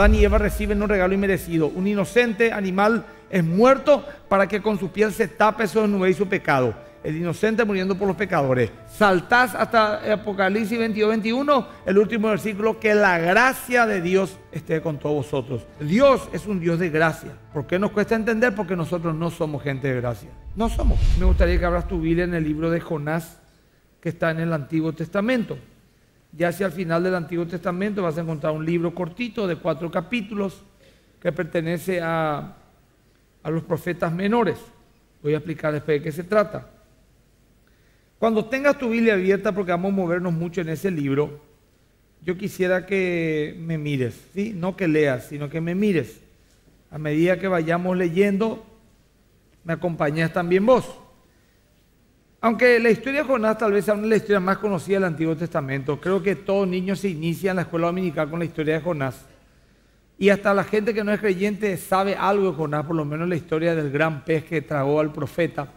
Adán y Eva reciben un regalo inmerecido. Un inocente animal es muerto para que con su piel se tape su desnudez y su pecado. El inocente muriendo por los pecadores. Saltás hasta Apocalipsis 22, 21, el último versículo, que la gracia de Dios esté con todos vosotros. Dios es un Dios de gracia. ¿Por qué nos cuesta entender? Porque nosotros no somos gente de gracia. No somos. Me gustaría que abras tu Biblia en el libro de Jonás, que está en el Antiguo Testamento. Ya hacia el final del Antiguo Testamento vas a encontrar un libro cortito de cuatro capítulos que pertenece a, los profetas menores. Voy a explicar después de qué se trata. Cuando tengas tu Biblia abierta, porque vamos a movernos mucho en ese libro, yo quisiera que me mires, ¿sí? no que leas, sino que me mires. A medida que vayamos leyendo, me acompañas también vos. Aunque la historia de Jonás tal vez sea una de las historias más conocidas del Antiguo Testamento, creo que todo niño se inicia en la escuela dominical con la historia de Jonás. Y hasta la gente que no es creyente sabe algo de Jonás, por lo menos la historia del gran pez que tragó al profeta.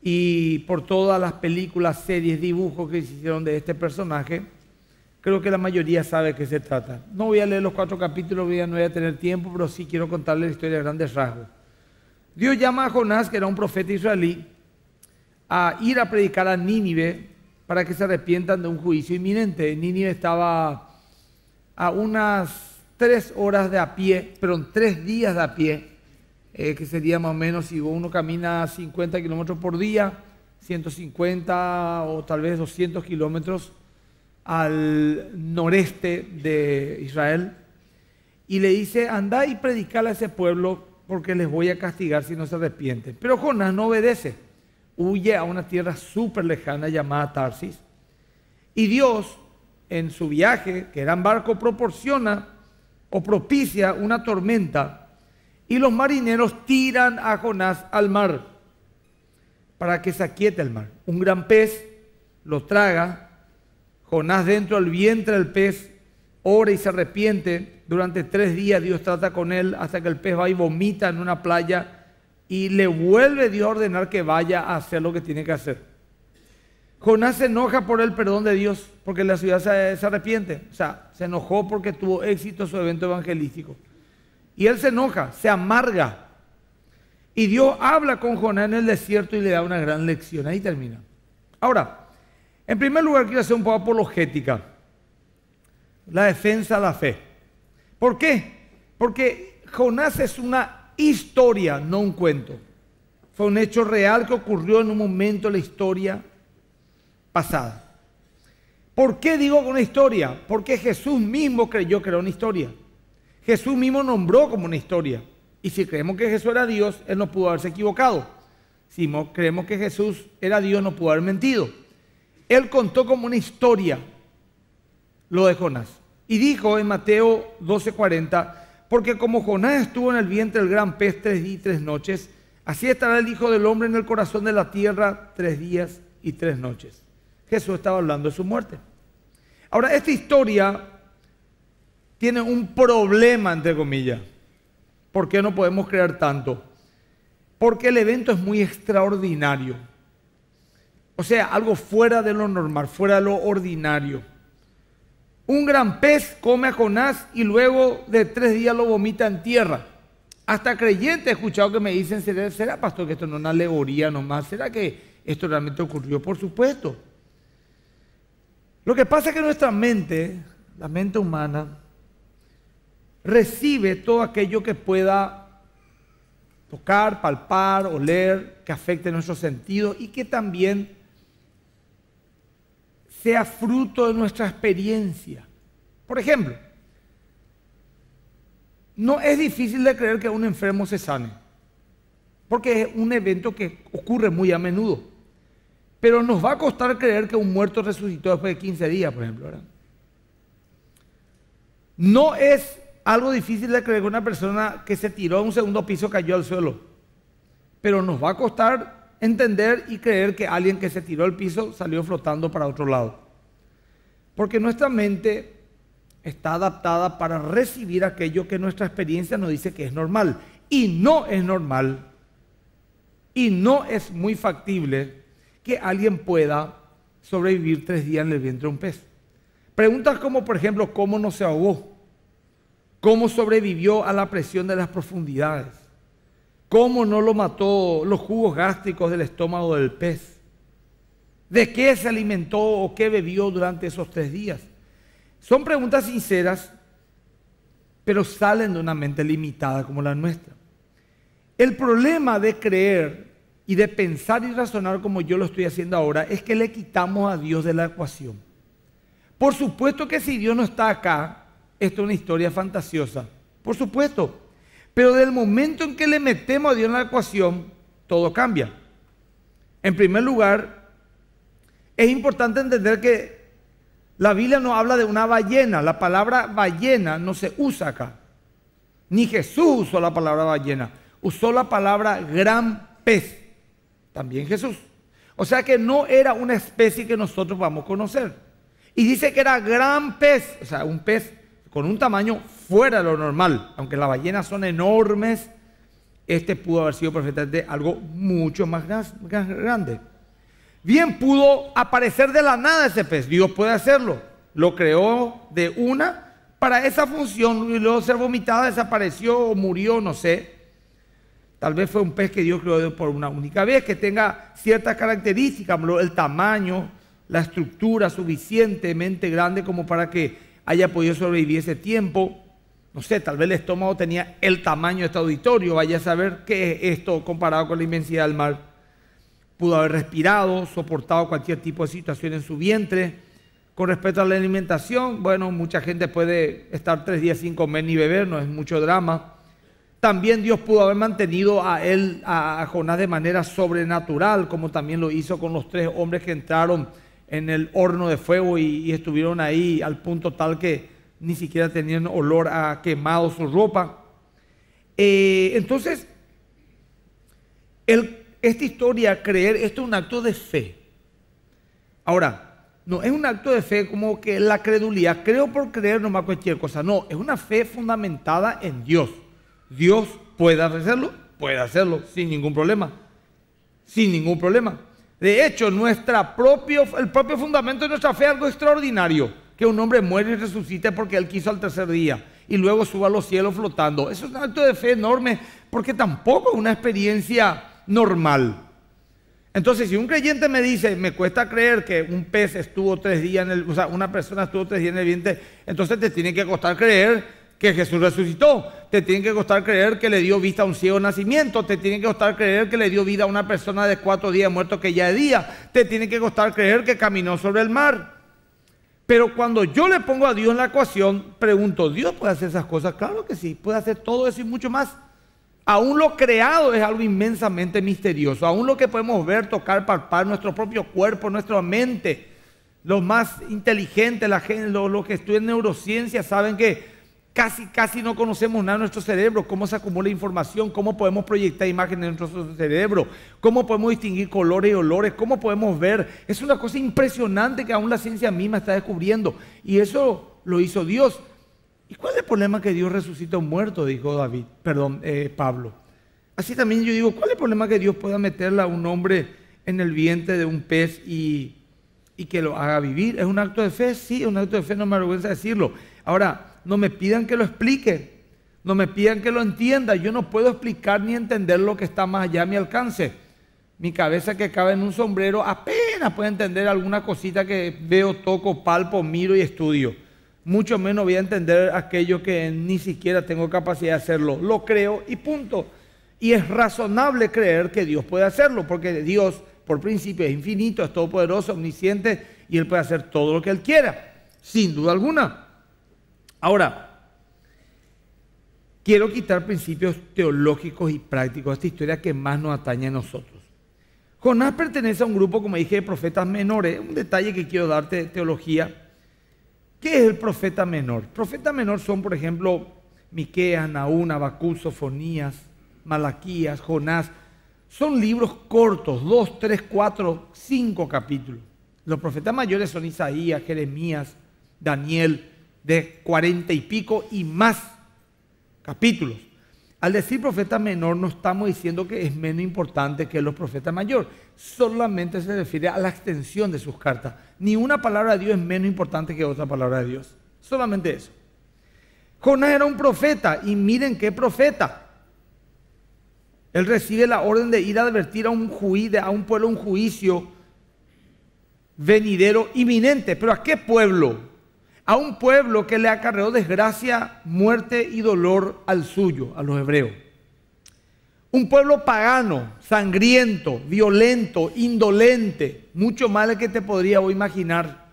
Y por todas las películas, series, dibujos que se hicieron de este personaje, creo que la mayoría sabe de qué se trata. No voy a leer los cuatro capítulos, no voy a tener tiempo, pero sí quiero contarles la historia de grandes rasgos. Dios llama a Jonás, que era un profeta israelí, a ir a predicar a Nínive para que se arrepientan de un juicio inminente. Nínive estaba a unas tres horas de a pie, perdón, tres días de a pie, eh, que sería más o menos si uno camina 50 kilómetros por día, 150 o tal vez 200 kilómetros al noreste de Israel. Y le dice, andá y predicale a ese pueblo porque les voy a castigar si no se arrepienten. Pero Jonás no obedece huye a una tierra súper lejana llamada Tarsis. Y Dios, en su viaje, que era en barco, proporciona o propicia una tormenta y los marineros tiran a Jonás al mar para que se aquiete el mar. Un gran pez lo traga, Jonás dentro del vientre del pez ora y se arrepiente. Durante tres días Dios trata con él hasta que el pez va y vomita en una playa y le vuelve Dios a ordenar que vaya a hacer lo que tiene que hacer. Jonás se enoja por el perdón de Dios, porque la ciudad se, arrepiente. O sea, se enojó porque tuvo éxito su evento evangelístico. Y él se enoja, se amarga. Y Dios habla con Jonás en el desierto y le da una gran lección. Ahí termina. Ahora, en primer lugar quiero hacer un poco apologética. La defensa de la fe. ¿Por qué? Porque Jonás es una historia, no un cuento. Fue un hecho real que ocurrió en un momento de la historia pasada. ¿Por qué digo una historia? Porque Jesús mismo creyó que era una historia. Jesús mismo nombró como una historia. Y si creemos que Jesús era Dios, Él no pudo haberse equivocado. Si creemos que Jesús era Dios, no pudo haber mentido. Él contó como una historia lo de Jonás. Y dijo en Mateo 12:40, porque como Jonás estuvo en el vientre del gran pez tres días y tres noches, así estará el Hijo del Hombre en el corazón de la tierra tres días y tres noches. Jesús estaba hablando de su muerte. Ahora, esta historia tiene un problema, entre comillas. ¿Por qué no podemos creer tanto? Porque el evento es muy extraordinario. O sea, algo fuera de lo normal, fuera de lo ordinario. Un gran pez come a Jonás y luego de tres días lo vomita en tierra. Hasta creyente he escuchado que me dicen, ¿será, ¿será, pastor que esto no es una alegoría nomás? ¿Será que esto realmente ocurrió? Por supuesto. Lo que pasa es que nuestra mente, la mente humana, recibe todo aquello que pueda tocar, palpar, oler, que afecte nuestros sentidos y que también sea fruto de nuestra experiencia. Por ejemplo, no es difícil de creer que un enfermo se sane, porque es un evento que ocurre muy a menudo. Pero nos va a costar creer que un muerto resucitó después de 15 días, por ejemplo. No es algo difícil de creer que una persona que se tiró a un segundo piso cayó al suelo, pero nos va a costar entender y creer que alguien que se tiró al piso salió flotando para otro lado. Porque nuestra mente está adaptada para recibir aquello que nuestra experiencia nos dice que es normal. Y no es normal, y no es muy factible que alguien pueda sobrevivir tres días en el vientre de un pez. Preguntas como, por ejemplo, ¿cómo no se ahogó? ¿Cómo sobrevivió a la presión de las profundidades? ¿Cómo no lo mató los jugos gástricos del estómago del pez? ¿De qué se alimentó o qué bebió durante esos tres días? Son preguntas sinceras, pero salen de una mente limitada como la nuestra. El problema de creer y de pensar y razonar como yo lo estoy haciendo ahora es que le quitamos a Dios de la ecuación. Por supuesto que si Dios no está acá, esto es una historia fantasiosa. Por supuesto, pero del momento en que le metemos a Dios en la ecuación, todo cambia. En primer lugar, es importante entender que la Biblia no habla de una ballena, la palabra ballena no se usa acá. Ni Jesús usó la palabra ballena, usó la palabra gran pez, también Jesús. O sea que no era una especie que nosotros vamos a conocer. Y dice que era gran pez, o sea, un pez con un tamaño fuera de lo normal. Aunque las ballenas son enormes, este pudo haber sido perfectamente algo mucho más grande. Bien pudo aparecer de la nada ese pez, Dios puede hacerlo. Lo creó de una para esa función y luego ser vomitada, desapareció o murió, no sé. Tal vez fue un pez que Dios creó por una única vez, que tenga ciertas características, el tamaño, la estructura suficientemente grande como para que haya podido sobrevivir ese tiempo no sé, tal vez el estómago tenía el tamaño de este auditorio, vaya a saber qué es esto comparado con la inmensidad del mar. Pudo haber respirado, soportado cualquier tipo de situación en su vientre. Con respecto a la alimentación, bueno, mucha gente puede estar tres días sin comer ni beber, no es mucho drama. También Dios pudo haber mantenido a él, a Jonás, de manera sobrenatural, como también lo hizo con los tres hombres que entraron en el horno de fuego y, y estuvieron ahí al punto tal que ni siquiera tenían olor a quemado su ropa. Eh, entonces, esta historia, creer, esto es un acto de fe. Ahora, no es un acto de fe como que la credulidad, creo por creer nomás cualquier cosa, no, es una fe fundamentada en Dios. Dios puede hacerlo, puede hacerlo sin ningún problema, sin ningún problema. De hecho, nuestra propio, el propio fundamento de nuestra fe es algo extraordinario que un hombre muere y resucite porque él quiso al tercer día y luego suba a los cielos flotando. Eso es un acto de fe enorme porque tampoco es una experiencia normal. Entonces, si un creyente me dice, me cuesta creer que un pez estuvo tres días en el, o sea, una persona estuvo tres días en el vientre, entonces te tiene que costar creer que Jesús resucitó, te tiene que costar creer que le dio vista a un ciego nacimiento, te tiene que costar creer que le dio vida a una persona de cuatro días muerto que ya es día, te tiene que costar creer que caminó sobre el mar. Pero cuando yo le pongo a Dios en la ecuación, pregunto, ¿Dios puede hacer esas cosas? Claro que sí, puede hacer todo eso y mucho más. Aún lo creado es algo inmensamente misterioso. Aún lo que podemos ver, tocar, palpar, nuestro propio cuerpo, nuestra mente. Los más inteligentes, la gente, los que estudian neurociencia saben que Casi, casi no conocemos nada de nuestro cerebro, cómo se acumula información, cómo podemos proyectar imágenes en nuestro cerebro, cómo podemos distinguir colores y olores, cómo podemos ver. Es una cosa impresionante que aún la ciencia misma está descubriendo. Y eso lo hizo Dios. ¿Y cuál es el problema que Dios resucita a un muerto? Dijo David, perdón, eh, Pablo. Así también yo digo, ¿cuál es el problema que Dios pueda meterle a un hombre en el vientre de un pez y, que lo haga vivir? ¿Es un acto de fe? Sí, es un acto de fe, no me avergüenza decirlo. Ahora, no me pidan que lo explique, no me pidan que lo entienda. Yo no puedo explicar ni entender lo que está más allá de mi alcance. Mi cabeza que cabe en un sombrero apenas puede entender alguna cosita que veo, toco, palpo, miro y estudio. Mucho menos voy a entender aquello que ni siquiera tengo capacidad de hacerlo. Lo creo y punto. Y es razonable creer que Dios puede hacerlo, porque Dios, por principio, es infinito, es todopoderoso, omnisciente, y Él puede hacer todo lo que Él quiera, sin duda alguna. Ahora, quiero quitar principios teológicos y prácticos a esta historia que más nos atañe a nosotros. Jonás pertenece a un grupo, como dije, de profetas menores. Un detalle que quiero darte de teología. ¿Qué es el profeta menor? Profeta menor son, por ejemplo, Miqueas, Naúna, Abacú, Sofonías, Malaquías, Jonás. Son libros cortos, dos, tres, cuatro, cinco capítulos. Los profetas mayores son Isaías, Jeremías, Daniel, de cuarenta y pico y más capítulos. Al decir profeta menor no estamos diciendo que es menos importante que los profetas mayor, solamente se refiere a la extensión de sus cartas. Ni una palabra de Dios es menos importante que otra palabra de Dios, solamente eso. Jonás era un profeta y miren qué profeta. Él recibe la orden de ir a advertir a un a un pueblo un juicio venidero inminente, pero ¿a qué pueblo? a un pueblo que le acarreó desgracia, muerte y dolor al suyo, a los hebreos. Un pueblo pagano, sangriento, violento, indolente, mucho mal que te podría imaginar.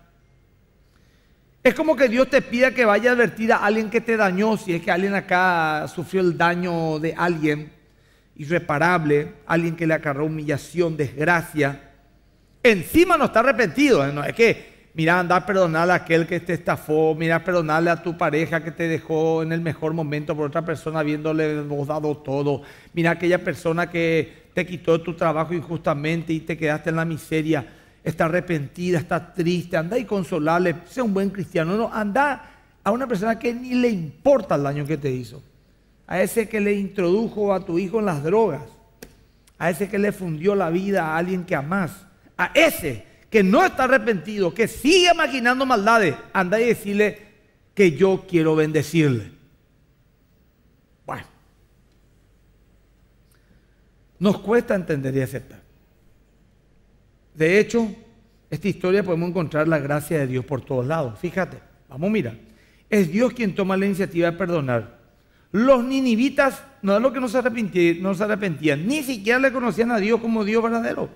Es como que Dios te pida que vaya a advertir a alguien que te dañó, si es que alguien acá sufrió el daño de alguien irreparable, alguien que le acarreó humillación, desgracia. Encima no está arrepentido, ¿eh? es que mira, anda a perdonar a aquel que te estafó, mira, perdonarle a tu pareja que te dejó en el mejor momento por otra persona habiéndole vos dado todo, mira aquella persona que te quitó tu trabajo injustamente y te quedaste en la miseria, está arrepentida, está triste, anda y consolarle, sea un buen cristiano, no, anda a una persona que ni le importa el daño que te hizo, a ese que le introdujo a tu hijo en las drogas, a ese que le fundió la vida a alguien que amás, a ese que no está arrepentido, que sigue imaginando maldades, anda y decirle que yo quiero bendecirle. Bueno, nos cuesta entender y aceptar. De hecho, esta historia podemos encontrar la gracia de Dios por todos lados. Fíjate, vamos a mirar. Es Dios quien toma la iniciativa de perdonar. Los ninivitas no es lo que no se, no se arrepentían, ni siquiera le conocían a Dios como Dios verdadero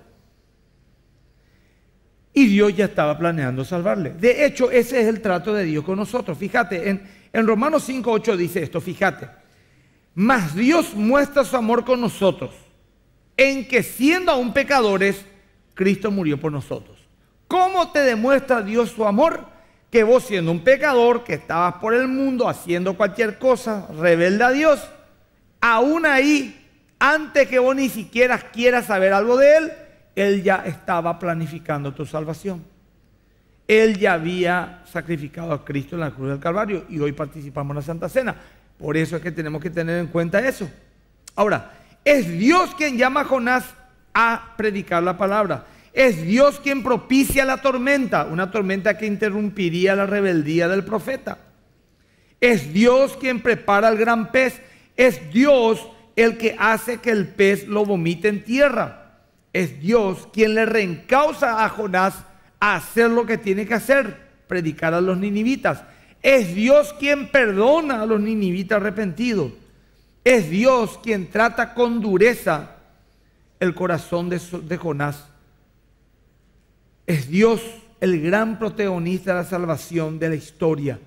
y Dios ya estaba planeando salvarle. De hecho, ese es el trato de Dios con nosotros. Fíjate, en, Romanos 5, 8 dice esto, fíjate. Mas Dios muestra su amor con nosotros, en que siendo aún pecadores, Cristo murió por nosotros. ¿Cómo te demuestra Dios su amor? Que vos siendo un pecador, que estabas por el mundo haciendo cualquier cosa, rebelde a Dios, aún ahí, antes que vos ni siquiera quieras saber algo de Él, él ya estaba planificando tu salvación. Él ya había sacrificado a Cristo en la cruz del Calvario y hoy participamos en la Santa Cena. Por eso es que tenemos que tener en cuenta eso. Ahora, es Dios quien llama a Jonás a predicar la palabra. Es Dios quien propicia la tormenta, una tormenta que interrumpiría la rebeldía del profeta. Es Dios quien prepara el gran pez. Es Dios el que hace que el pez lo vomite en tierra es Dios quien le reencausa a Jonás a hacer lo que tiene que hacer, predicar a los ninivitas. Es Dios quien perdona a los ninivitas arrepentidos. Es Dios quien trata con dureza el corazón de, Jonás. Es Dios el gran protagonista de la salvación de la historia.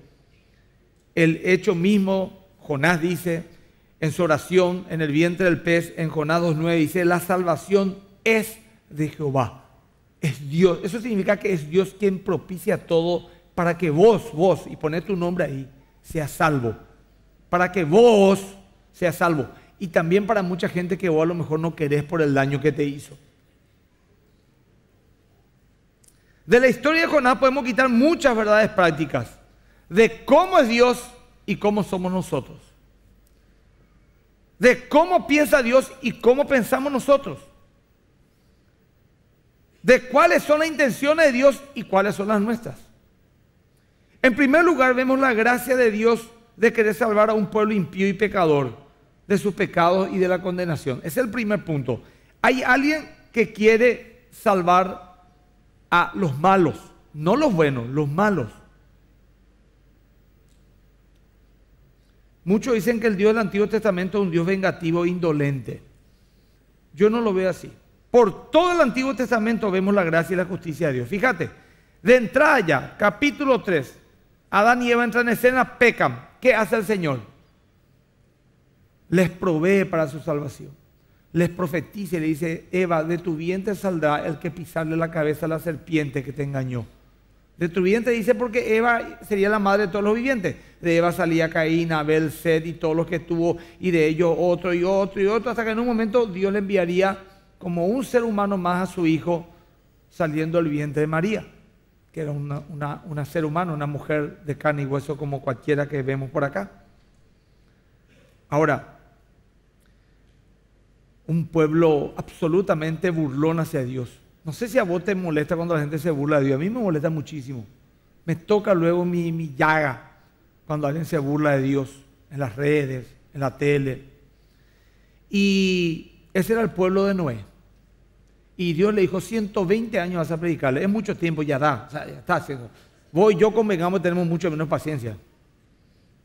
El hecho mismo, Jonás dice en su oración en el vientre del pez, en Jonás 2.9, dice, la salvación es de Jehová. Es Dios. Eso significa que es Dios quien propicia todo para que vos, vos, y poner tu nombre ahí, seas salvo. Para que vos seas salvo. Y también para mucha gente que vos a lo mejor no querés por el daño que te hizo. De la historia de Jonás podemos quitar muchas verdades prácticas de cómo es Dios y cómo somos nosotros. De cómo piensa Dios y cómo pensamos nosotros de cuáles son las intenciones de Dios y cuáles son las nuestras. En primer lugar, vemos la gracia de Dios de querer salvar a un pueblo impío y pecador de sus pecados y de la condenación. Es el primer punto. Hay alguien que quiere salvar a los malos, no los buenos, los malos. Muchos dicen que el Dios del Antiguo Testamento es un Dios vengativo e indolente. Yo no lo veo así. Por todo el Antiguo Testamento vemos la gracia y la justicia de Dios. Fíjate, de entrada ya, capítulo 3, Adán y Eva entran en escena, pecan. ¿Qué hace el Señor? Les provee para su salvación. Les profetiza y le dice, Eva, de tu vientre saldrá el que pisarle la cabeza a la serpiente que te engañó. De tu vientre dice porque Eva sería la madre de todos los vivientes. De Eva salía Caín, Abel, Sed y todos los que estuvo, y de ellos otro y otro y otro, hasta que en un momento Dios le enviaría como un ser humano más a su hijo saliendo del vientre de María, que era una, ser humano, una mujer de carne y hueso como cualquiera que vemos por acá. Ahora, un pueblo absolutamente burlón hacia Dios. No sé si a vos te molesta cuando la gente se burla de Dios. A mí me molesta muchísimo. Me toca luego mi, mi llaga cuando alguien se burla de Dios en las redes, en la tele. Y ese era el pueblo de Noé. Y Dios le dijo, 120 años vas a predicarle. Es mucho tiempo, ya da, está haciendo. Vos y yo convengamos, tenemos mucho menos paciencia.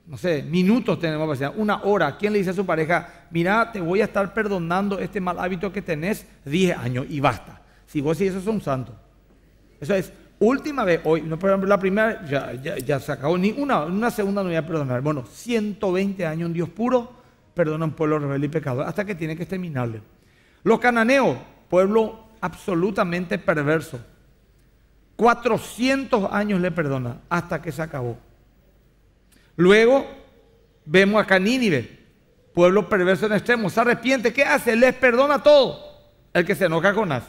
No sé, minutos tenemos paciencia, una hora. ¿Quién le dice a su pareja, mira, te voy a estar perdonando este mal hábito que tenés 10 años y basta? Si vos y eso son santos Eso es, última vez hoy, no, por ejemplo, la primera ya, ya, se acabó, ni una, una segunda no voy a perdonar. Bueno, 120 años, un Dios puro, perdona a un pueblo rebelde y pecador, hasta que tiene que exterminarle. Los cananeos, pueblo absolutamente perverso. 400 años le perdona hasta que se acabó. Luego vemos a Nínive, pueblo perverso en extremo, se arrepiente, ¿qué hace? Les perdona todo. El que se enoja con As.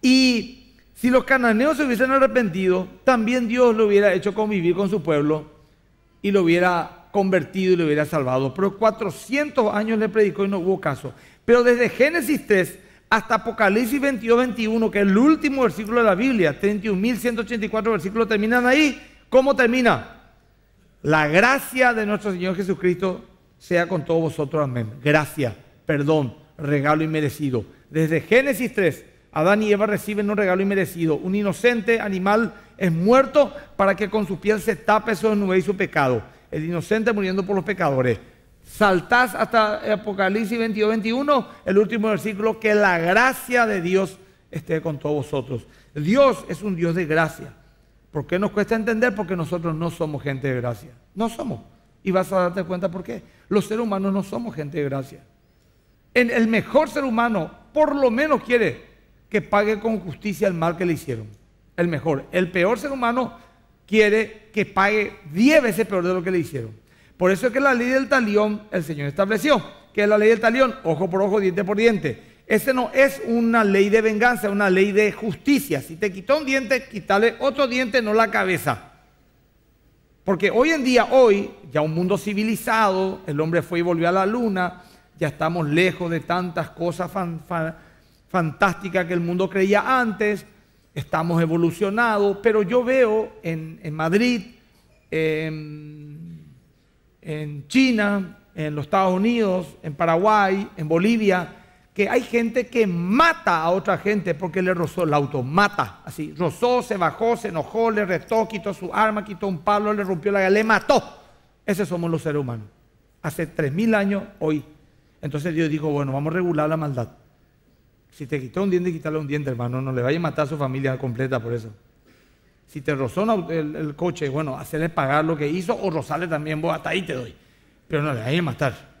Y si los cananeos se hubiesen arrepentido, también Dios lo hubiera hecho convivir con su pueblo y lo hubiera convertido y lo hubiera salvado. Pero 400 años le predicó y no hubo caso. Pero desde Génesis 3 hasta Apocalipsis 22, 21, que es el último versículo de la Biblia, 31.184 versículos terminan ahí. ¿Cómo termina? La gracia de nuestro Señor Jesucristo sea con todos vosotros. Amén. Gracia, perdón, regalo inmerecido. Desde Génesis 3, Adán y Eva reciben un regalo inmerecido. Un inocente animal es muerto para que con su piel se tape su desnudez y su pecado. El inocente muriendo por los pecadores saltás hasta Apocalipsis 22, 21, el último versículo, que la gracia de Dios esté con todos vosotros. Dios es un Dios de gracia. ¿Por qué nos cuesta entender? Porque nosotros no somos gente de gracia. No somos. Y vas a darte cuenta por qué. Los seres humanos no somos gente de gracia. el mejor ser humano por lo menos quiere que pague con justicia el mal que le hicieron. El mejor. El peor ser humano quiere que pague 10 veces peor de lo que le hicieron. Por eso es que la ley del talión el Señor estableció, que es la ley del talión, ojo por ojo, diente por diente. Ese no es una ley de venganza, es una ley de justicia. Si te quitó un diente, quítale otro diente, no la cabeza. Porque hoy en día, hoy, ya un mundo civilizado, el hombre fue y volvió a la luna, ya estamos lejos de tantas cosas fantásticas que el mundo creía antes, estamos evolucionados, pero yo veo en, Madrid, en China, en los Estados Unidos, en Paraguay, en Bolivia, que hay gente que mata a otra gente porque le rozó el auto, mata, así, rozó, se bajó, se enojó, le retó, quitó su arma, quitó un palo, le rompió la le mató. Ese somos los seres humanos. Hace 3.000 años, hoy. Entonces Dios dijo, bueno, vamos a regular la maldad. Si te quitó un diente, quítale un diente, hermano, no le vaya a matar a su familia completa por eso. Si te rozó el, coche, bueno, hacerle pagar lo que hizo o rozarle también, vos hasta ahí te doy. Pero no le vayas más matar.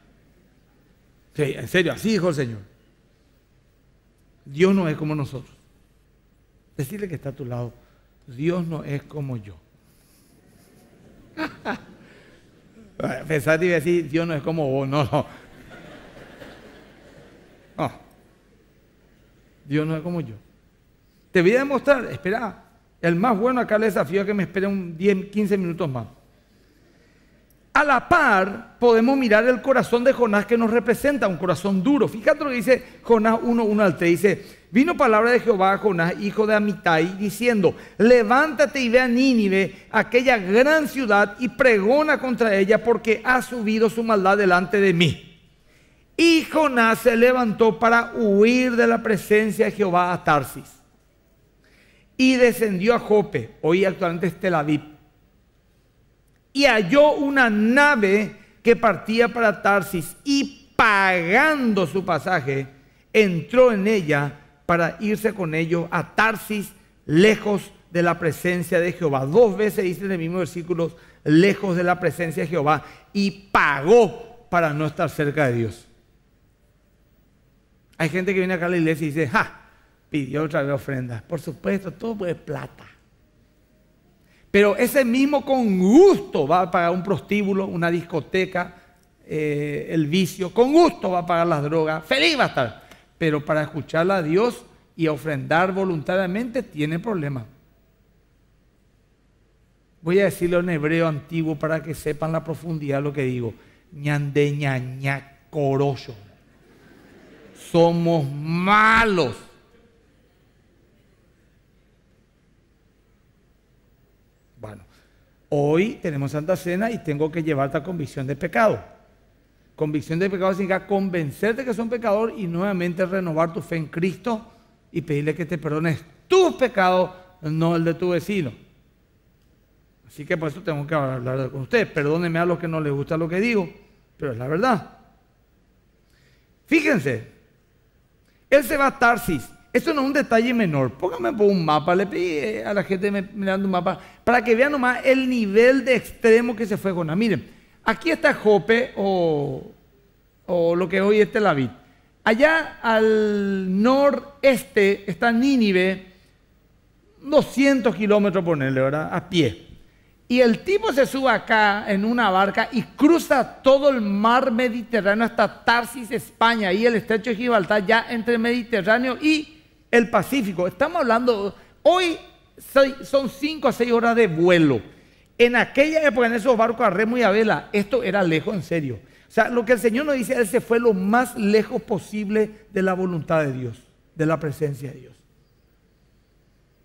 Sí, en serio, así dijo el Señor. Dios no es como nosotros. Decirle que está a tu lado, Dios no es como yo. Pensar y decir, Dios no es como vos, no, no. No. Dios no es como yo. Te voy a demostrar, espera, el más bueno acá le desafío a que me espere un 10, 15 minutos más. A la par, podemos mirar el corazón de Jonás que nos representa, un corazón duro. Fíjate lo que dice Jonás 1, 1 al 3. Dice, vino palabra de Jehová a Jonás, hijo de Amitai, diciendo, levántate y ve a Nínive, aquella gran ciudad, y pregona contra ella, porque ha subido su maldad delante de mí. Y Jonás se levantó para huir de la presencia de Jehová a Tarsis y descendió a Jope, hoy actualmente es Tel Aviv, y halló una nave que partía para Tarsis y pagando su pasaje, entró en ella para irse con ellos a Tarsis, lejos de la presencia de Jehová. Dos veces dice en el mismo versículo, lejos de la presencia de Jehová, y pagó para no estar cerca de Dios. Hay gente que viene acá a la iglesia y dice, ja, y otra vez ofrenda. Por supuesto, todo es plata. Pero ese mismo con gusto va a pagar un prostíbulo, una discoteca, eh, el vicio, con gusto va a pagar las drogas, feliz va a estar. Pero para escuchar a Dios y ofrendar voluntariamente tiene problemas. Voy a decirlo en hebreo antiguo para que sepan la profundidad de lo que digo. ña corollo Somos malos. Hoy tenemos Santa Cena y tengo que llevarte a convicción de pecado. Convicción de pecado significa convencerte que un pecador y nuevamente renovar tu fe en Cristo y pedirle que te perdones tus pecados, no el de tu vecino. Así que por eso tengo que hablar con ustedes. Perdóneme a los que no les gusta lo que digo, pero es la verdad. Fíjense, él se va a Tarsis esto no es un detalle menor. Póngame un mapa, le pide eh, a la gente mirando un mapa, para que vean nomás el nivel de extremo que se fue Jonás. Miren, aquí está Jope o, lo que hoy es Tel Aviv. Allá al noreste está Nínive, 200 kilómetros, ponerle, ¿verdad? A pie. Y el tipo se sube acá en una barca y cruza todo el mar Mediterráneo hasta Tarsis, España, y el estrecho de Gibraltar, ya entre Mediterráneo y el Pacífico. Estamos hablando, hoy son 5 a 6 horas de vuelo. En aquella época, en esos barcos a remo y a vela, esto era lejos en serio. O sea, lo que el Señor nos dice, Él se fue lo más lejos posible de la voluntad de Dios, de la presencia de Dios.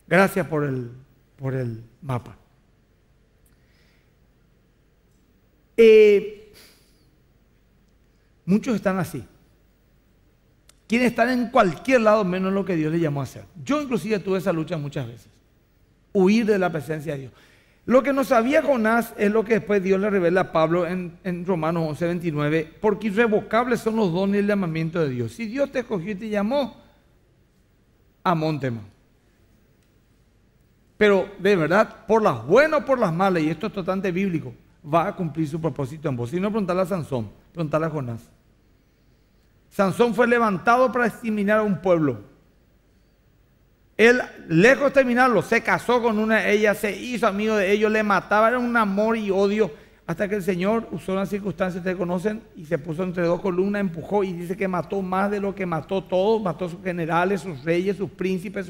Gracias por el, por el mapa. Eh, muchos están así quieren estar en cualquier lado menos lo que Dios le llamó a hacer. Yo inclusive tuve esa lucha muchas veces, huir de la presencia de Dios. Lo que no sabía Jonás es lo que después Dios le revela a Pablo en, Romanos 11, porque irrevocables son los dones y el llamamiento de Dios. Si Dios te escogió y te llamó, amóntema. Pero de verdad, por las buenas o por las malas, y esto es totalmente bíblico, va a cumplir su propósito en vos. Si no, preguntarle a Sansón, preguntarle a Jonás. Sansón fue levantado para exterminar a un pueblo. Él, lejos de exterminarlo, se casó con una de ellas, se hizo amigo de ellos, le mataba, era un amor y odio, hasta que el Señor usó las circunstancias que conocen y se puso entre dos columnas, empujó y dice que mató más de lo que mató todos, mató sus generales, sus reyes, sus príncipes,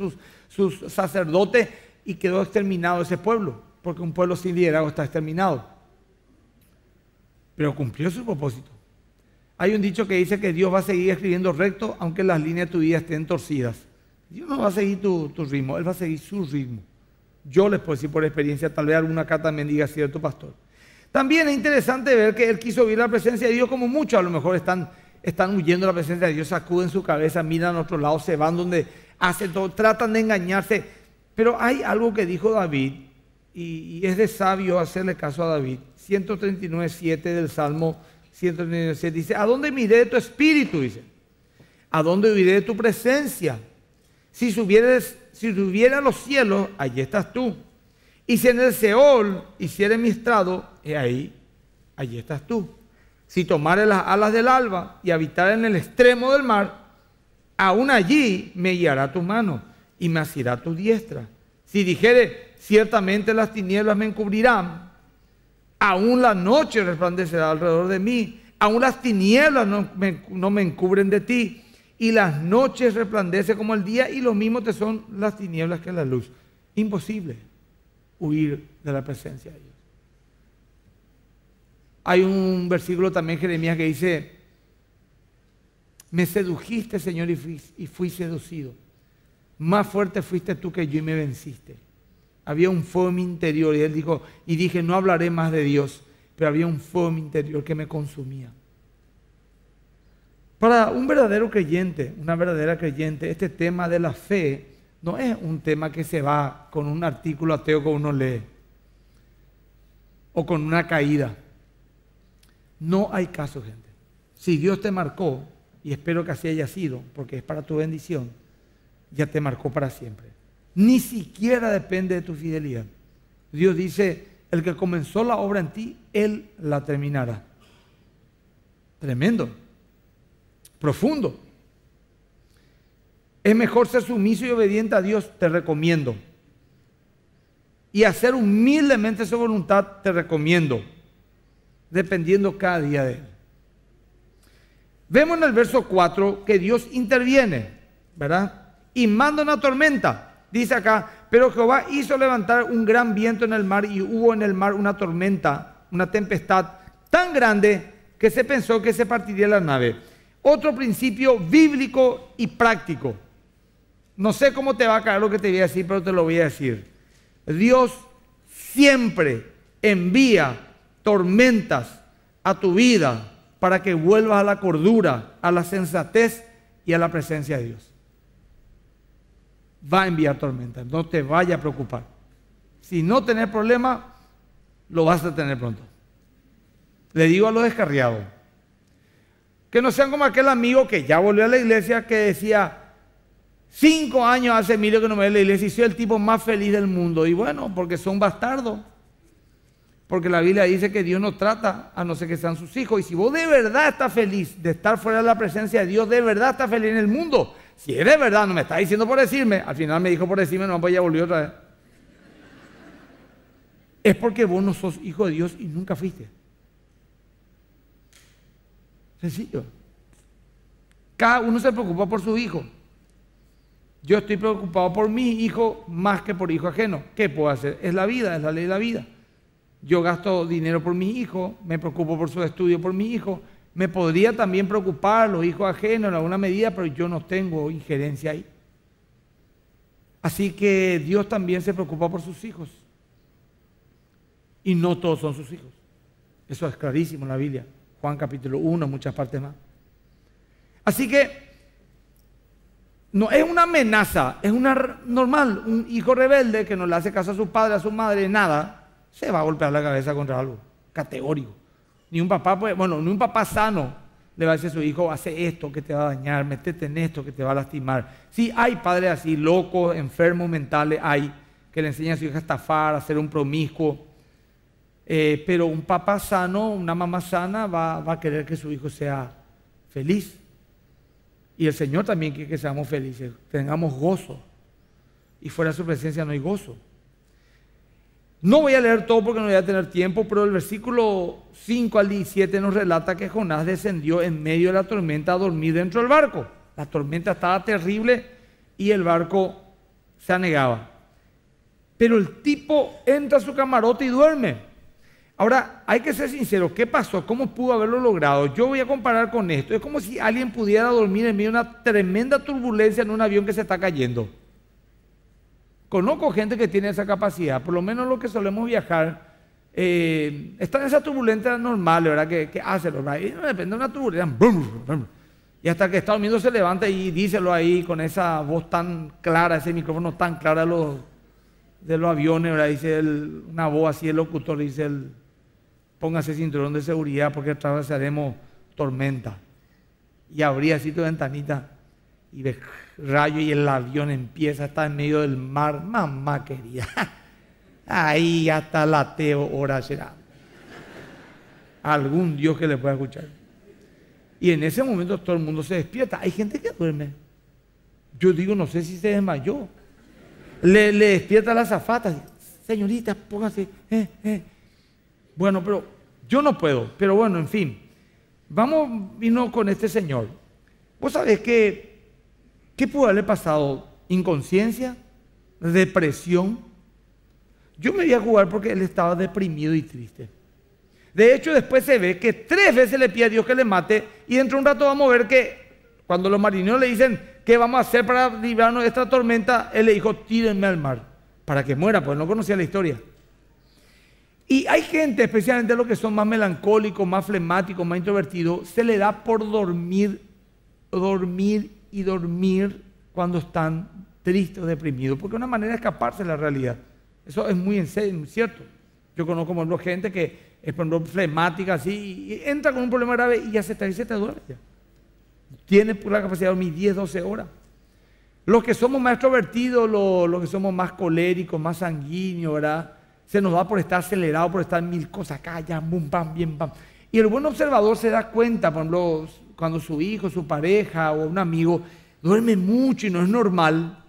sus sacerdotes y quedó exterminado ese pueblo, porque un pueblo sin liderazgo está exterminado. Pero cumplió su propósito. Hay un dicho que dice que Dios va a seguir escribiendo recto aunque las líneas de tu vida estén torcidas. Dios no va a seguir tu, ritmo, Él va a seguir su ritmo. Yo les puedo decir por experiencia, tal vez alguna carta también diga cierto pastor. También es interesante ver que Él quiso vivir la presencia de Dios como muchos a lo mejor están, huyendo de la presencia de Dios, sacuden su cabeza, miran a otro lado, se van donde hacen todo, tratan de engañarse. Pero hay algo que dijo David y, y es de sabio hacerle caso a David. 139.7 del Salmo 137 dice, ¿a dónde miré de tu espíritu? Dice, ¿a dónde huiré de tu presencia? Si subieres, si subiera a los cielos, allí estás tú. Y si en el Seol hiciera mi estrado, he ahí, allí estás tú. Si tomare las alas del alba y habitar en el extremo del mar, aún allí me guiará tu mano y me asirá tu diestra. Si dijere, ciertamente las tinieblas me encubrirán Aún la noche resplandecerá alrededor de mí. Aún las tinieblas no me, encubren de ti. Y las noches resplandece como el día y lo mismo te son las tinieblas que la luz. Imposible huir de la presencia de Dios. Hay un versículo también, Jeremías, que dice, me sedujiste, Señor, y fui seducido. Más fuerte fuiste tú que yo y me venciste. Había un fuego interior y él dijo, y dije, no hablaré más de Dios, pero había un fuego interior que me consumía. Para un verdadero creyente, una verdadera creyente, este tema de la fe no es un tema que se va con un artículo ateo que uno lee o con una caída. No hay caso, gente. Si Dios te marcó, y espero que así haya sido, porque es para tu bendición, ya te marcó para siempre ni siquiera depende de tu fidelidad. Dios dice, el que comenzó la obra en ti, Él la terminará. Tremendo, profundo. Es mejor ser sumiso y obediente a Dios, te recomiendo. Y hacer humildemente su voluntad, te recomiendo. Dependiendo cada día de Él. Vemos en el verso 4 que Dios interviene, ¿verdad? Y manda una tormenta. Dice acá, pero Jehová hizo levantar un gran viento en el mar y hubo en el mar una tormenta, una tempestad tan grande que se pensó que se partiría la nave. Otro principio bíblico y práctico. No sé cómo te va a caer lo que te voy a decir, pero te lo voy a decir. Dios siempre envía tormentas a tu vida para que vuelvas a la cordura, a la sensatez y a la presencia de Dios va a enviar tormenta. No te vaya a preocupar. Si no tenés problema, lo vas a tener pronto. Le digo a los descarriados, que no sean como aquel amigo que ya volvió a la iglesia que decía, cinco años hace mil que no me en la iglesia y soy el tipo más feliz del mundo. Y bueno, porque son bastardos. Porque la Biblia dice que Dios no trata a no ser que sean sus hijos. Y si vos de verdad estás feliz de estar fuera de la presencia de Dios, de verdad estás feliz en el mundo, si es verdad, no me está diciendo por decirme. Al final me dijo por decirme, no, voy pues a volvió otra vez. Es porque vos no sos hijo de Dios y nunca fuiste. Sencillo. Cada uno se preocupa por su hijo. Yo estoy preocupado por mi hijo más que por hijo ajeno. ¿Qué puedo hacer? Es la vida, es la ley de la vida. Yo gasto dinero por mi hijo, me preocupo por su estudio por mi hijo, me podría también preocupar los hijos ajenos en alguna medida, pero yo no tengo injerencia ahí. Así que Dios también se preocupa por sus hijos. Y no todos son sus hijos. Eso es clarísimo en la Biblia. Juan capítulo 1, muchas partes más. Así que no es una amenaza, es una normal. Un hijo rebelde que no le hace caso a su padre, a su madre, nada, se va a golpear la cabeza contra algo categórico. Ni un papá, bueno, ni un papá sano le va a decir a su hijo, hace esto que te va a dañar, métete en esto que te va a lastimar. Sí, hay padres así, locos, enfermos mentales, hay, que le enseñan a su hija a estafar, a ser un promiscuo. Eh, pero un papá sano, una mamá sana, va, va, a querer que su hijo sea feliz. Y el Señor también quiere que seamos felices, tengamos gozo. Y fuera de su presencia no hay gozo. No voy a leer todo porque no voy a tener tiempo, pero el versículo 5 al 17 nos relata que Jonás descendió en medio de la tormenta a dormir dentro del barco. La tormenta estaba terrible y el barco se anegaba. Pero el tipo entra a su camarote y duerme. Ahora, hay que ser sincero, ¿qué pasó? ¿Cómo pudo haberlo logrado? Yo voy a comparar con esto. Es como si alguien pudiera dormir en medio de una tremenda turbulencia en un avión que se está cayendo. Conozco gente que tiene esa capacidad, por lo menos los que solemos viajar, eh, en esas turbulencias normales, ¿verdad? Que, que hacen, ¿verdad? Y de una turbulencia, y hasta que Estados Unidos se levanta y díselo ahí con esa voz tan clara, ese micrófono tan claro de los, de los aviones, ¿verdad? Dice una voz así, el locutor dice, el, póngase cinturón de seguridad porque haremos tormenta. Y abría así tu ventanita y ve rayo y el avión empieza, a estar en medio del mar. Mamá querida, ahí hasta lateo hora será. Algún Dios que le pueda escuchar. Y en ese momento todo el mundo se despierta. Hay gente que duerme. Yo digo, no sé si se desmayó. Le, le despierta la zafata. Señorita, póngase. Eh, eh. Bueno, pero yo no puedo. Pero bueno, en fin. Vamos, vino con este señor. Vos sabés que ¿Qué pudo haberle pasado? ¿Inconsciencia? ¿Depresión? Yo me voy a jugar porque él estaba deprimido y triste. De hecho, después se ve que tres veces le pide a Dios que le mate y dentro de un rato vamos a ver que cuando los marineros le dicen, ¿qué vamos a hacer para librarnos de esta tormenta? Él le dijo, tírenme al mar para que muera, pues no conocía la historia. Y hay gente, especialmente los que son más melancólicos, más flemáticos, más introvertidos, se le da por dormir, dormir y dormir cuando están tristes deprimidos, porque es una manera de escaparse de la realidad. Eso es muy, en serio, cierto. Yo conozco, a gente que es, por ejemplo, flemática, así, y entra con un problema grave y ya se te, se te duerme. Ya. Tiene la capacidad de dormir 10, 12 horas. Los que somos más extrovertidos, los, que somos más coléricos, más sanguíneos, ¿verdad? Se nos va por estar acelerado, por estar en mil cosas acá, bum, bam, bien, bam. Y el buen observador se da cuenta, por ejemplo, cuando su hijo, su pareja o un amigo duerme mucho y no es normal,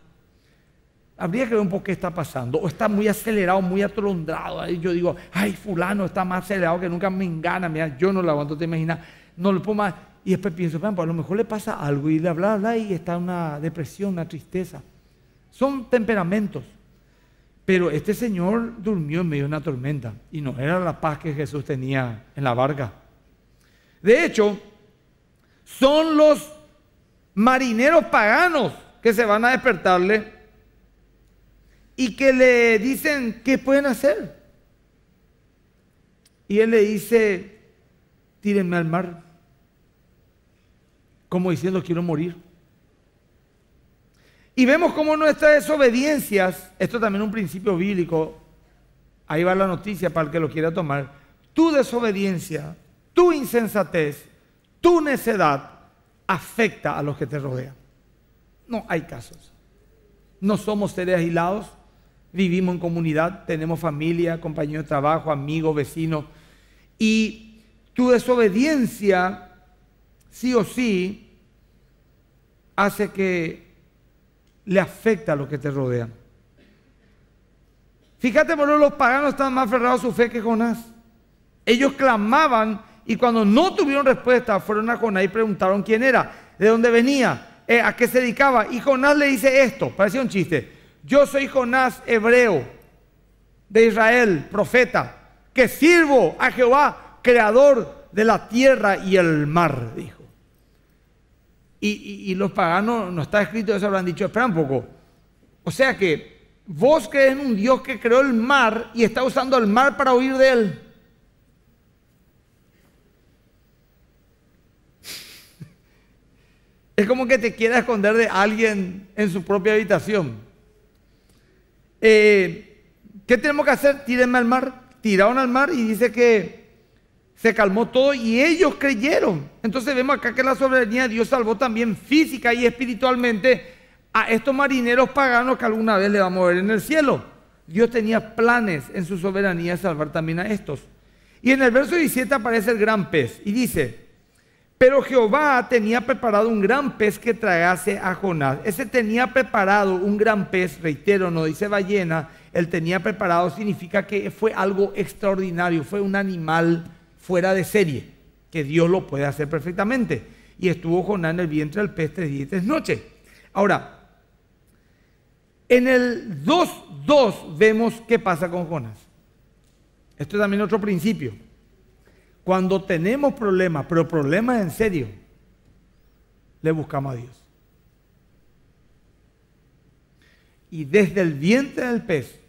habría que ver un poco qué está pasando. O está muy acelerado, muy atolondrado. Ahí yo digo, ay, fulano está más acelerado que nunca me engana. Mira, yo no lo aguanto, te imaginas. No lo puedo más. Y después pienso, pues a lo mejor le pasa algo y le habla, y está una depresión, una tristeza. Son temperamentos. Pero este señor durmió en medio de una tormenta y no era la paz que Jesús tenía en la barca. De hecho, son los marineros paganos que se van a despertarle y que le dicen qué pueden hacer. Y él le dice, tírenme al mar, como diciendo quiero morir. Y vemos cómo nuestras desobediencias, esto también es un principio bíblico, ahí va la noticia para el que lo quiera tomar, tu desobediencia, tu insensatez, tu necedad afecta a los que te rodean. No hay casos. No somos seres aislados, vivimos en comunidad, tenemos familia, compañeros de trabajo, amigos, vecinos. Y tu desobediencia, sí o sí, hace que le afecta a los que te rodean. Fíjate, por los paganos estaban más aferrados a su fe que Jonás. Ellos clamaban y cuando no tuvieron respuesta, fueron a Jonás y preguntaron quién era, de dónde venía, eh, a qué se dedicaba. Y Jonás le dice esto, parece un chiste. Yo soy Jonás hebreo de Israel, profeta, que sirvo a Jehová, creador de la tierra y el mar, dijo. Y, los paganos, no está escrito eso, habrán dicho, espera un poco. O sea que vos crees en un Dios que creó el mar y está usando el mar para huir de él. Es como que te quiera esconder de alguien en su propia habitación. Eh, ¿Qué tenemos que hacer? Tírenme al mar. Tiraron al mar y dice que se calmó todo y ellos creyeron. Entonces vemos acá que la soberanía de Dios salvó también física y espiritualmente a estos marineros paganos que alguna vez le vamos a ver en el cielo. Dios tenía planes en su soberanía de salvar también a estos. Y en el verso 17 aparece el gran pez y dice, pero Jehová tenía preparado un gran pez que tragase a Jonás. Ese tenía preparado un gran pez, reitero, no dice ballena, él tenía preparado significa que fue algo extraordinario, fue un animal fuera de serie, que Dios lo puede hacer perfectamente. Y estuvo Jonás en el vientre del pez tres días y tres noches. Ahora, en el 2.2 vemos qué pasa con Jonás. Esto es también otro principio. Cuando tenemos problemas, pero problemas en serio, le buscamos a Dios. Y desde el vientre del pez,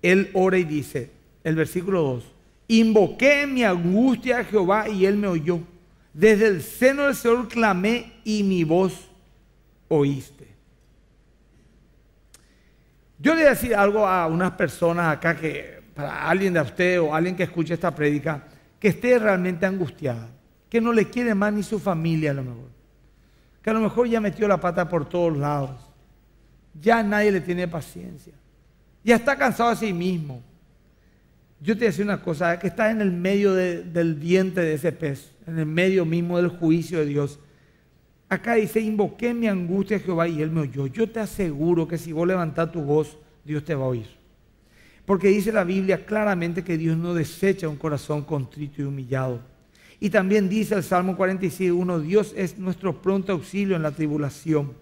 él ora y dice, el versículo 2, invoqué mi angustia a Jehová y él me oyó. Desde el seno del Señor clamé y mi voz oíste. Yo le voy a decir algo a unas personas acá que, para alguien de usted o alguien que escuche esta prédica, que esté realmente angustiada, que no le quiere más ni su familia a lo mejor, que a lo mejor ya metió la pata por todos lados, ya nadie le tiene paciencia, ya está cansado a sí mismo. Yo te voy una cosa, que estás en el medio del diente de ese pez, en el medio mismo del juicio de Dios. Acá dice, invoqué mi angustia a Jehová y él me oyó. Yo te aseguro que si vos levantás tu voz, Dios te va a oír. Porque dice la Biblia claramente que Dios no desecha un corazón contrito y humillado. Y también dice el Salmo 46.1, Dios es nuestro pronto auxilio en la tribulación.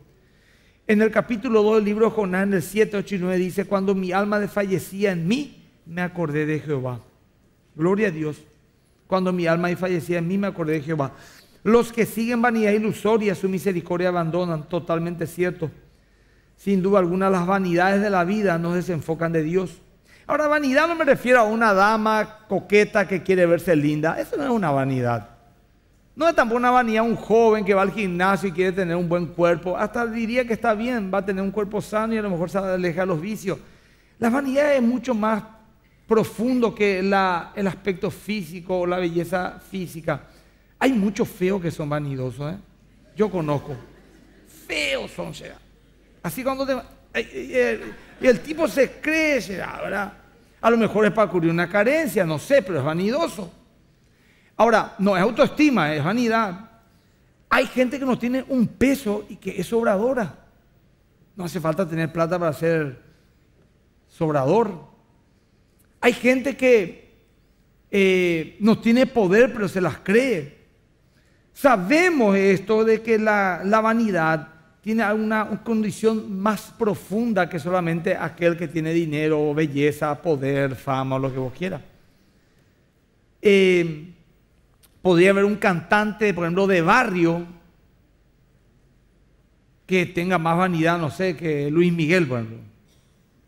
En el capítulo 2 del libro Jonás, en el 7, 8 y 9, dice, cuando mi alma desfallecía en mí, me acordé de Jehová. Gloria a Dios. Cuando mi alma desfallecía en mí, me acordé de Jehová. Los que siguen vanidad ilusoria, su misericordia abandonan, totalmente cierto. Sin duda alguna, las vanidades de la vida nos desenfocan de Dios. Ahora, vanidad no me refiero a una dama coqueta que quiere verse linda. Eso no es una vanidad. No es tampoco una vanidad un joven que va al gimnasio y quiere tener un buen cuerpo. Hasta diría que está bien, va a tener un cuerpo sano y a lo mejor se aleja de los vicios. La vanidad es mucho más profundo que el aspecto físico o la belleza física. Hay muchos feos que son vanidosos, ¿eh? Yo conozco. Feos son, sea. Así cuando te... Y el tipo se cree, ¿verdad? A lo mejor es para cubrir una carencia, no sé, pero es vanidoso. Ahora, no es autoestima, es vanidad. Hay gente que no tiene un peso y que es sobradora. No hace falta tener plata para ser sobrador. Hay gente que nos eh, no tiene poder, pero se las cree. Sabemos esto de que la, la vanidad tiene una condición más profunda que solamente aquel que tiene dinero, belleza, poder, fama o lo que vos quieras. Eh, podría haber un cantante, por ejemplo, de barrio, que tenga más vanidad, no sé, que Luis Miguel, por ejemplo.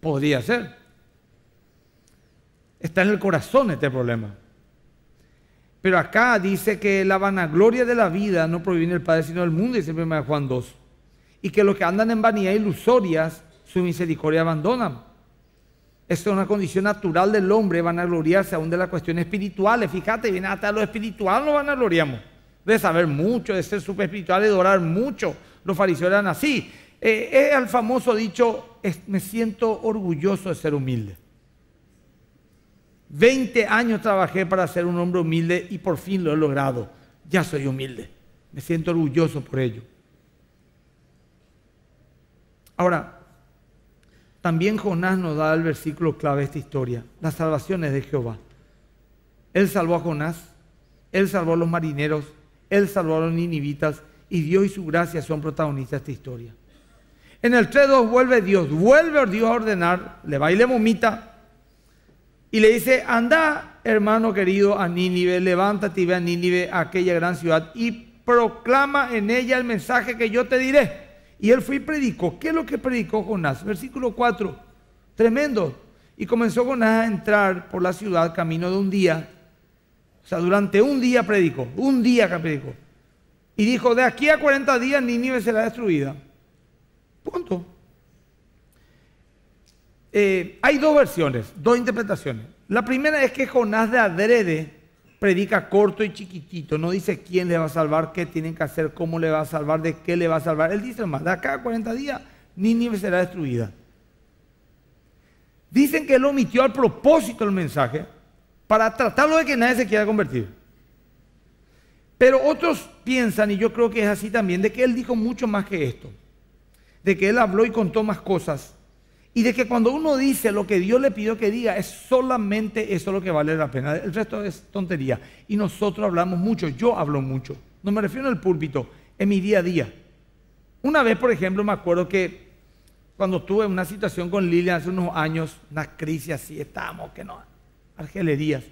Podría ser. Está en el corazón este problema. Pero acá dice que la vanagloria de la vida no proviene del Padre, sino del mundo, dice primer Juan 2 y que los que andan en vanidad ilusorias su misericordia abandonan. Esto es una condición natural del hombre, van a gloriarse aún de las cuestiones espirituales. Fíjate, viene hasta lo espiritual, Lo van a gloriamos. De saber mucho, de ser super espiritual, de orar mucho. Los fariseos eran así. es eh, eh, el famoso dicho, me siento orgulloso de ser humilde. Veinte años trabajé para ser un hombre humilde y por fin lo he logrado. Ya soy humilde. Me siento orgulloso por ello. Ahora, también Jonás nos da el versículo clave de esta historia. Las salvaciones de Jehová. Él salvó a Jonás, él salvó a los marineros, él salvó a los ninivitas y Dios y su gracia son protagonistas de esta historia. En el 3.2 vuelve Dios, vuelve Dios a ordenar, le baile y le y le dice, anda hermano querido a Nínive, levántate y ve a Nínive, a aquella gran ciudad y proclama en ella el mensaje que yo te diré. Y él fue y predicó. ¿Qué es lo que predicó Jonás? Versículo 4. Tremendo. Y comenzó Jonás a entrar por la ciudad camino de un día. O sea, durante un día predicó. Un día que predicó. Y dijo, de aquí a 40 días Nínive será destruida. Punto. Eh, hay dos versiones, dos interpretaciones. La primera es que Jonás de adrede predica corto y chiquitito, no dice quién le va a salvar, qué tienen que hacer, cómo le va a salvar, de qué le va a salvar. Él dice más, de acá a 40 días Nínive será destruida. Dicen que él omitió al propósito el mensaje para tratarlo de que nadie se quiera convertir. Pero otros piensan, y yo creo que es así también, de que él dijo mucho más que esto, de que él habló y contó más cosas y de que cuando uno dice lo que Dios le pidió que diga, es solamente eso lo que vale la pena. El resto es tontería. Y nosotros hablamos mucho, yo hablo mucho. No me refiero en al púlpito, en mi día a día. Una vez, por ejemplo, me acuerdo que cuando estuve en una situación con Lilian hace unos años, una crisis así, estábamos, que no, argelerías.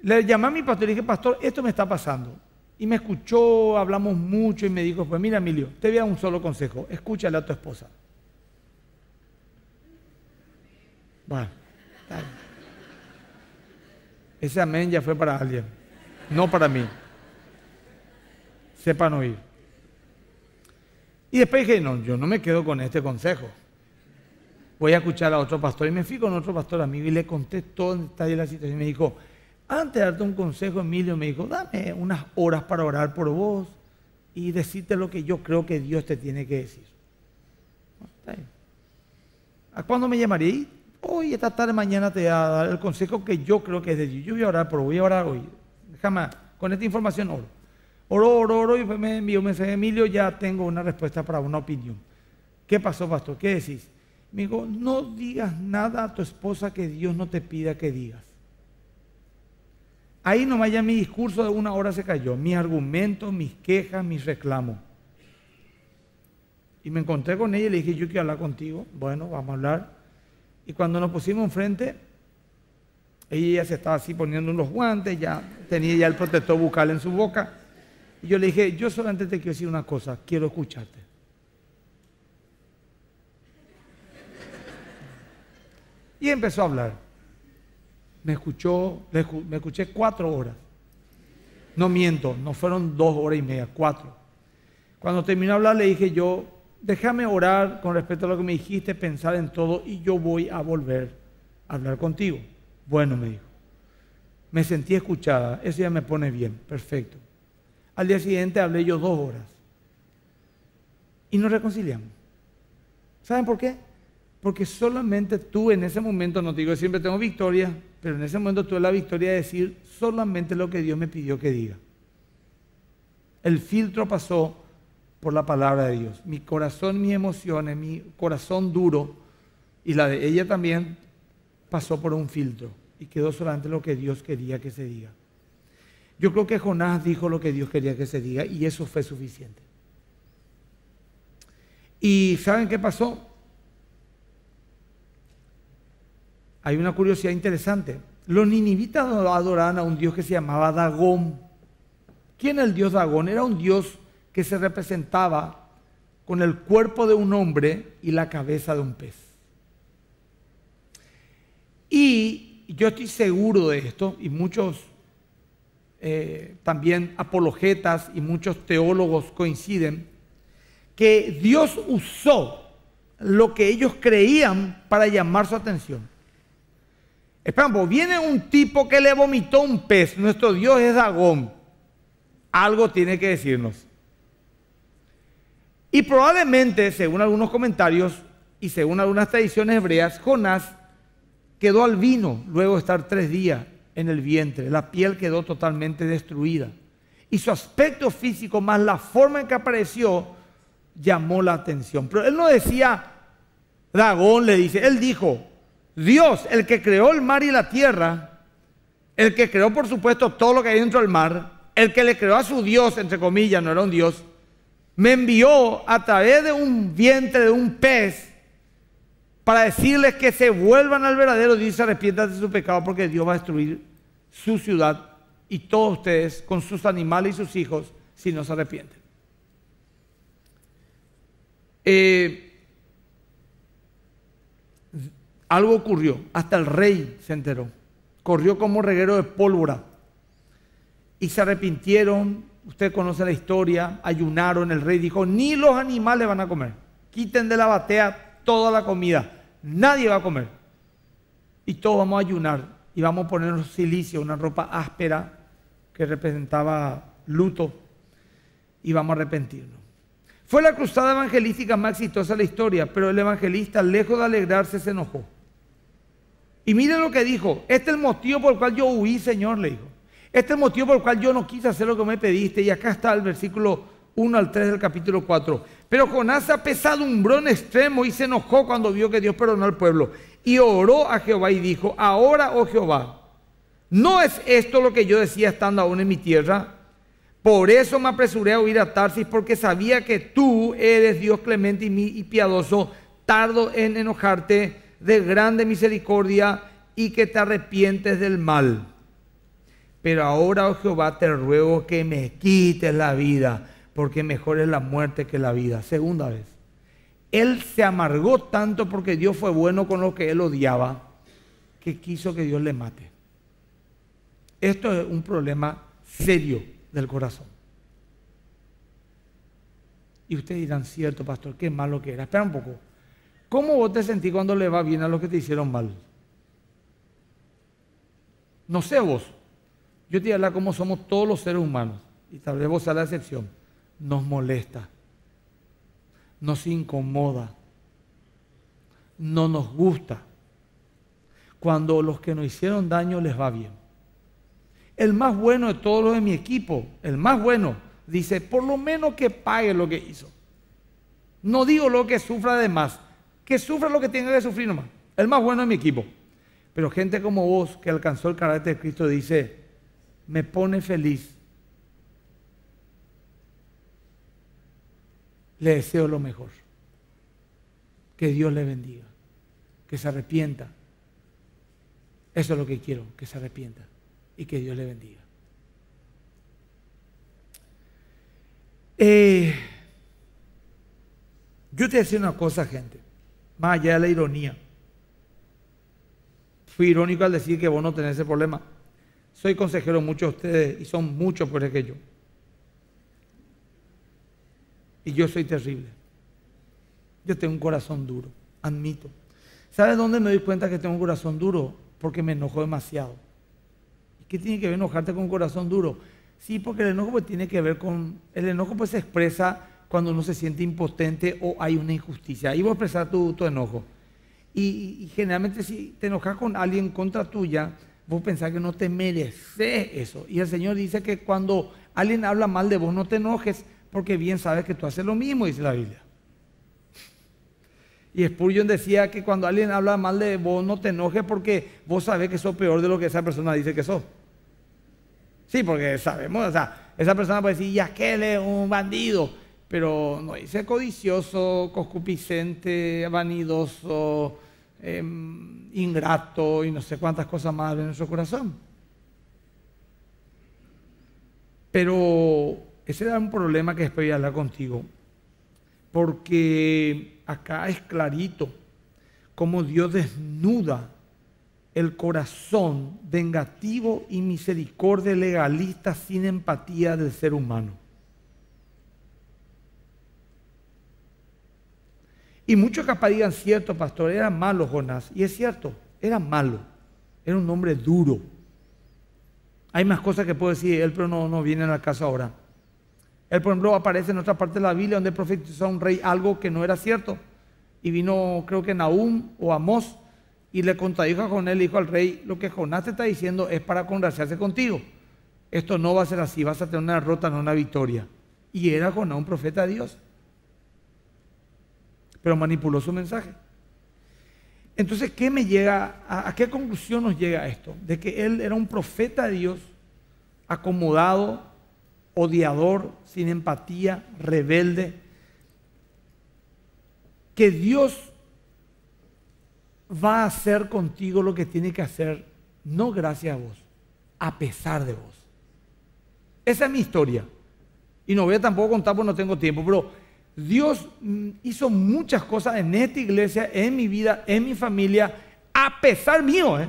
Le llamé a mi pastor y dije, pastor, esto me está pasando. Y me escuchó, hablamos mucho y me dijo, pues mira Emilio, te voy a dar un solo consejo, escúchale a tu esposa. Bueno, Ese amén ya fue para alguien, no para mí. Sepan oír. Y después dije, no, yo no me quedo con este consejo. Voy a escuchar a otro pastor. Y me fui con otro pastor amigo y le conté todo en detalle la situación. Y me dijo, antes de darte un consejo, Emilio, me dijo, dame unas horas para orar por vos y decirte lo que yo creo que Dios te tiene que decir. ¿A cuándo me llamaría? Hoy, esta tarde, mañana te voy a dar el consejo que yo creo que es de Dios. Yo voy a orar, pero voy a orar hoy. Jamás. Con esta información oro. Oro, oro, oro y me envió un mensaje, Emilio, ya tengo una respuesta para una opinión. ¿Qué pasó, pastor? ¿Qué decís? Me dijo, no digas nada a tu esposa que Dios no te pida que digas. Ahí nomás ya mi discurso de una hora se cayó, mis argumentos, mis quejas, mis reclamos. Y me encontré con ella y le dije, yo quiero hablar contigo. Bueno, vamos a hablar. Y cuando nos pusimos enfrente, ella se estaba así poniendo unos guantes, ya tenía ya el protector bucal en su boca. Y yo le dije, yo solamente te quiero decir una cosa, quiero escucharte. Y empezó a hablar. Me escuchó, me escuché cuatro horas. No miento, no fueron dos horas y media, cuatro. Cuando terminó de hablar le dije yo, déjame orar con respecto a lo que me dijiste, pensar en todo y yo voy a volver a hablar contigo. Bueno, me dijo. Me sentí escuchada, eso ya me pone bien, perfecto. Al día siguiente hablé yo dos horas y nos reconciliamos. ¿Saben por qué? Porque solamente tú en ese momento, no digo digo siempre tengo victoria, pero en ese momento tuve la victoria de decir solamente lo que Dios me pidió que diga. El filtro pasó, por la palabra de Dios. Mi corazón, mi emociones, mi corazón duro y la de ella también pasó por un filtro y quedó solamente lo que Dios quería que se diga. Yo creo que Jonás dijo lo que Dios quería que se diga y eso fue suficiente. ¿Y saben qué pasó? Hay una curiosidad interesante. Los ninivitas adoraban a un dios que se llamaba Dagón. ¿Quién era el dios Dagón? Era un dios que se representaba con el cuerpo de un hombre y la cabeza de un pez. Y yo estoy seguro de esto, y muchos eh, también apologetas y muchos teólogos coinciden, que Dios usó lo que ellos creían para llamar su atención. Esperamos, viene un tipo que le vomitó un pez, nuestro Dios es Dagón, algo tiene que decirnos. Y probablemente, según algunos comentarios y según algunas tradiciones hebreas, Jonás quedó al vino luego de estar tres días en el vientre. La piel quedó totalmente destruida. Y su aspecto físico, más la forma en que apareció, llamó la atención. Pero él no decía, dragón le dice, él dijo, Dios, el que creó el mar y la tierra, el que creó por supuesto todo lo que hay dentro del mar, el que le creó a su Dios, entre comillas, no era un Dios, me envió a través de un vientre de un pez para decirles que se vuelvan al verdadero Dios y se arrepientan de su pecado porque Dios va a destruir su ciudad y todos ustedes con sus animales y sus hijos si no se arrepienten. Eh, algo ocurrió, hasta el rey se enteró, corrió como reguero de pólvora y se arrepintieron Usted conoce la historia, ayunaron, el rey dijo, ni los animales van a comer. Quiten de la batea toda la comida. Nadie va a comer. Y todos vamos a ayunar y vamos a ponernos silicio, una ropa áspera que representaba luto. Y vamos a arrepentirnos. Fue la cruzada evangelística más exitosa de la historia, pero el evangelista, lejos de alegrarse, se enojó. Y miren lo que dijo, este es el motivo por el cual yo huí, Señor, le dijo. Este es el motivo por el cual yo no quise hacer lo que me pediste. Y acá está el versículo 1 al 3 del capítulo 4. Pero Jonás se apesadumbró en extremo y se enojó cuando vio que Dios perdonó al pueblo. Y oró a Jehová y dijo, ahora, oh Jehová, ¿no es esto lo que yo decía estando aún en mi tierra? Por eso me apresuré a huir a Tarsis, porque sabía que tú eres Dios clemente y, piadoso, tardo en enojarte, de grande misericordia y que te arrepientes del mal. Pero ahora, oh Jehová, te ruego que me quites la vida, porque mejor es la muerte que la vida. Segunda vez. Él se amargó tanto porque Dios fue bueno con lo que él odiaba, que quiso que Dios le mate. Esto es un problema serio del corazón. Y ustedes dirán, cierto, pastor, qué malo que era. Espera un poco. ¿Cómo vos te sentís cuando le va bien a los que te hicieron mal? No sé vos. Yo te voy como somos todos los seres humanos, y tal vez vos a la excepción. Nos molesta, nos incomoda, no nos gusta. Cuando los que nos hicieron daño les va bien. El más bueno de todos los de mi equipo, el más bueno, dice, por lo menos que pague lo que hizo. No digo lo que sufra de más, que sufra lo que tiene que sufrir nomás. El más bueno de mi equipo. Pero gente como vos que alcanzó el carácter de Cristo dice, me pone feliz. Le deseo lo mejor. Que Dios le bendiga. Que se arrepienta. Eso es lo que quiero, que se arrepienta. Y que Dios le bendiga. Eh, yo te decía una cosa, gente, más allá de la ironía. Fui irónico al decir que vos no tenés ese problema. Soy consejero muchos de ustedes y son muchos peores que yo. Y yo soy terrible. Yo tengo un corazón duro, admito. ¿Sabes dónde me doy cuenta que tengo un corazón duro? Porque me enojo demasiado. ¿Qué tiene que ver enojarte con un corazón duro? Sí, porque el enojo pues, tiene que ver con... El enojo pues se expresa cuando uno se siente impotente o hay una injusticia. Ahí voy a expresar tu, enojo. Y, y, generalmente si te enojas con alguien contra tuya, vos pensás que no te mereces eso. Y el Señor dice que cuando alguien habla mal de vos, no te enojes, porque bien sabes que tú haces lo mismo, dice la Biblia. Y Spurgeon decía que cuando alguien habla mal de vos, no te enojes porque vos sabés que sos peor de lo que esa persona dice que sos. Sí, porque sabemos, o sea, esa persona puede decir, él es un bandido, pero no dice codicioso, concupiscente, vanidoso, Em, ingrato y no sé cuántas cosas más en nuestro corazón. Pero ese era un problema que después voy a hablar contigo, porque acá es clarito cómo Dios desnuda el corazón vengativo y misericordia legalista sin empatía del ser humano. Y muchos capaz cierto, pastor, era malo Jonás. Y es cierto, era malo. Era un hombre duro. Hay más cosas que puedo decir él, pero no, no viene a la casa ahora. Él, por ejemplo, aparece en otra parte de la Biblia donde profetizó a un rey algo que no era cierto. Y vino, creo que Nahum o Amós, y le contradijo a Jonás, le dijo al rey, lo que Jonás te está diciendo es para congraciarse contigo. Esto no va a ser así, vas a tener una derrota, no una victoria. Y era Jonás un profeta de Dios pero manipuló su mensaje. Entonces, ¿qué me llega, a, qué conclusión nos llega esto? De que él era un profeta de Dios, acomodado, odiador, sin empatía, rebelde. Que Dios va a hacer contigo lo que tiene que hacer, no gracias a vos, a pesar de vos. Esa es mi historia. Y no voy a tampoco contar porque no tengo tiempo, pero Dios mm, hizo muchas cosas en esta iglesia, en mi vida, en mi familia, a pesar mío. ¿eh?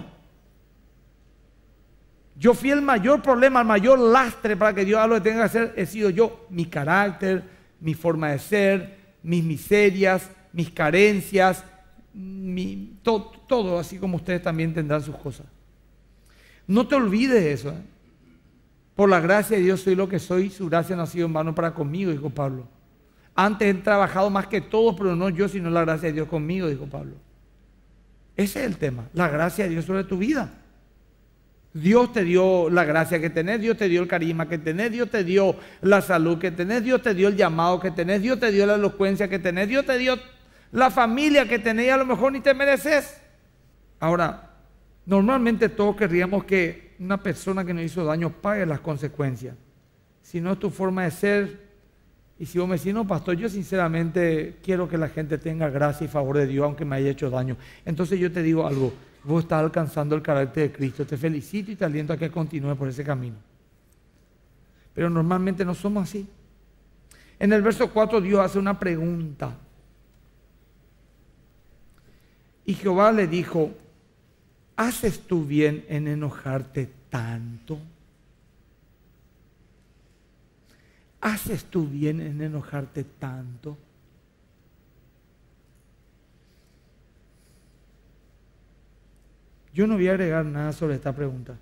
Yo fui el mayor problema, el mayor lastre para que Dios haga lo que tenga que hacer, he sido yo, mi carácter, mi forma de ser, mis miserias, mis carencias, todo, así como ustedes también tendrán sus cosas. No te olvides de eso. ¿eh? Por la gracia de Dios soy lo que soy, su gracia no ha sido en vano para conmigo, dijo Pablo. Antes he trabajado más que todos, pero no yo, sino la gracia de Dios conmigo, dijo Pablo. Ese es el tema, la gracia de Dios sobre tu vida. Dios te dio la gracia que tenés, Dios te dio el carisma que tenés, Dios te dio la salud que tenés, Dios te dio el llamado que tenés, Dios te dio la elocuencia que tenés, Dios te dio la familia que tenés y a lo mejor ni te mereces. Ahora, normalmente todos querríamos que una persona que nos hizo daño pague las consecuencias. Si no es tu forma de ser, y si vos me decís, no, pastor, yo sinceramente quiero que la gente tenga gracia y favor de Dios, aunque me haya hecho daño. Entonces yo te digo algo, vos estás alcanzando el carácter de Cristo. Te felicito y te aliento a que continúes por ese camino. Pero normalmente no somos así. En el verso 4 Dios hace una pregunta. Y Jehová le dijo, ¿haces tú bien en enojarte tanto? ¿Haces tú bien en enojarte tanto? Yo no voy a agregar nada sobre esta pregunta,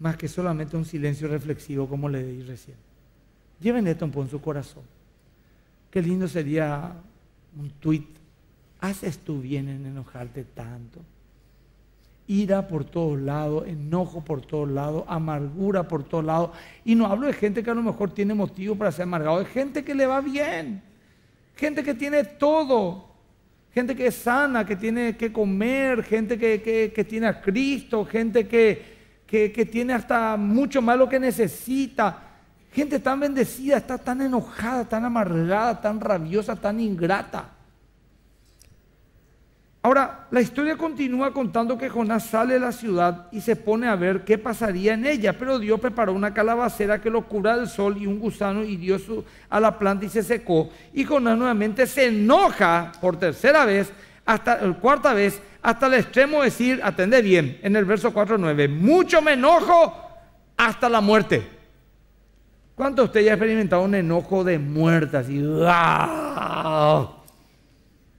más que solamente un silencio reflexivo como le di recién. Lleven esto en su corazón. Qué lindo sería un tuit. ¿Haces tú bien en enojarte tanto? ira por todos lados, enojo por todos lados, amargura por todos lados. Y no hablo de gente que a lo mejor tiene motivo para ser amargado, es gente que le va bien, gente que tiene todo, gente que es sana, que tiene que comer, gente que, tiene a Cristo, gente que, que, tiene hasta mucho más lo que necesita. Gente tan bendecida, está tan enojada, tan amargada, tan rabiosa, tan ingrata. Ahora, la historia continúa contando que Jonás sale de la ciudad y se pone a ver qué pasaría en ella, pero Dios preparó una calabacera que lo cura del sol y un gusano hirió a la planta y se secó. Y Jonás nuevamente se enoja por tercera vez, hasta el cuarta vez, hasta el extremo de decir, atende bien, en el verso 4.9, mucho me enojo hasta la muerte. ¿Cuánto usted ya ha experimentado un enojo de muerte así?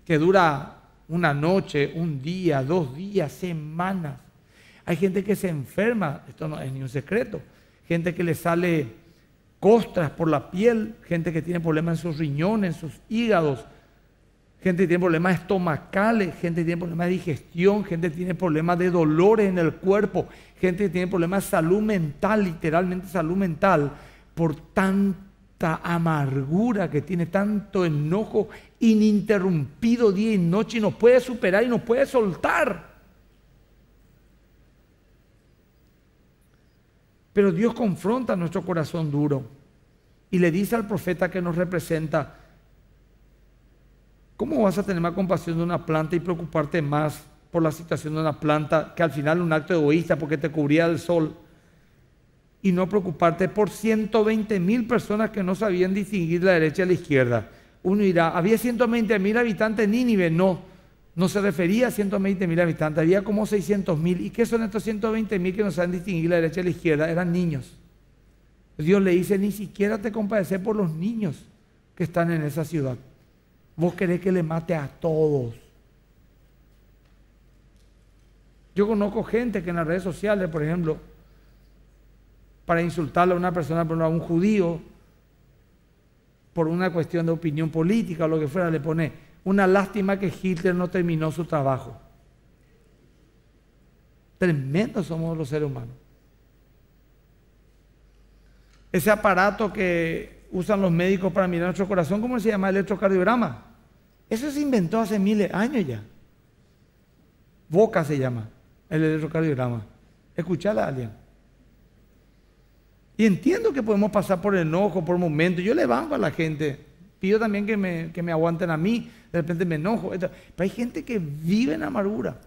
Que dura una noche, un día, dos días, semanas. Hay gente que se enferma, esto no es ni un secreto. Gente que le sale costras por la piel, gente que tiene problemas en sus riñones, en sus hígados, gente que tiene problemas estomacales, gente que tiene problemas de digestión, gente que tiene problemas de dolores en el cuerpo, gente que tiene problemas de salud mental, literalmente salud mental, por tanto amargura, que tiene tanto enojo ininterrumpido día y noche y nos puede superar y nos puede soltar. Pero Dios confronta nuestro corazón duro y le dice al profeta que nos representa, ¿cómo vas a tener más compasión de una planta y preocuparte más por la situación de una planta que al final un acto egoísta porque te cubría el sol? y no preocuparte por 120 mil personas que no sabían distinguir la derecha y la izquierda. Uno dirá, ¿había 120 mil habitantes en Nínive? No, no se refería a 120 mil habitantes, había como 600 mil. ¿Y qué son estos 120 mil que no saben distinguir la derecha y la izquierda? Eran niños. Dios le dice, ni siquiera te compadece por los niños que están en esa ciudad. Vos querés que le mate a todos. Yo conozco gente que en las redes sociales, por ejemplo, para insultarle a una persona, por a un judío, por una cuestión de opinión política o lo que fuera, le pone una lástima que Hitler no terminó su trabajo. Tremendos somos los seres humanos. Ese aparato que usan los médicos para mirar nuestro corazón, ¿cómo se llama? Electrocardiograma. Eso se inventó hace miles de años ya. Boca se llama el electrocardiograma. Escuchala, alguien. Y entiendo que podemos pasar por enojo, por momentos. Yo le banco a la gente. Pido también que me, que aguanten a mí. De repente me enojo. Pero hay gente que vive en amargura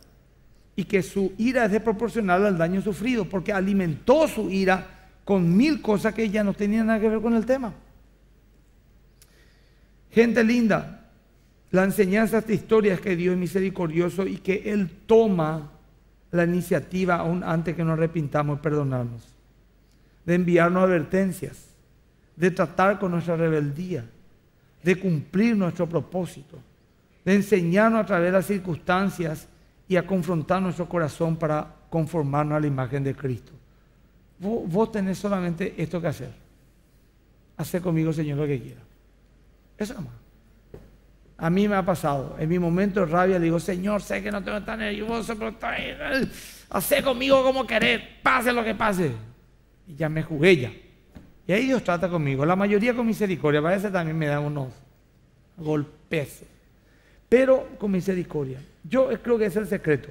y que su ira es desproporcional al daño sufrido porque alimentó su ira con mil cosas que ya no tenían nada que ver con el tema. Gente linda, la enseñanza de esta historia es que Dios es misericordioso y que Él toma la iniciativa aún antes que nos arrepintamos y perdonarnos de enviarnos advertencias, de tratar con nuestra rebeldía, de cumplir nuestro propósito, de enseñarnos a través de las circunstancias y a confrontar nuestro corazón para conformarnos a la imagen de Cristo. Vos, tenés solamente esto que hacer. Hace conmigo, Señor, lo que quiera. Eso más. A mí me ha pasado. En mi momento de rabia le digo, Señor, sé que no tengo tan nervioso, pero ahí. Hace conmigo como querés, pase lo que pase y ya me jugué ya. Y ahí Dios trata conmigo. La mayoría con misericordia, parece también me dan unos golpes Pero con misericordia. Yo creo que es el secreto.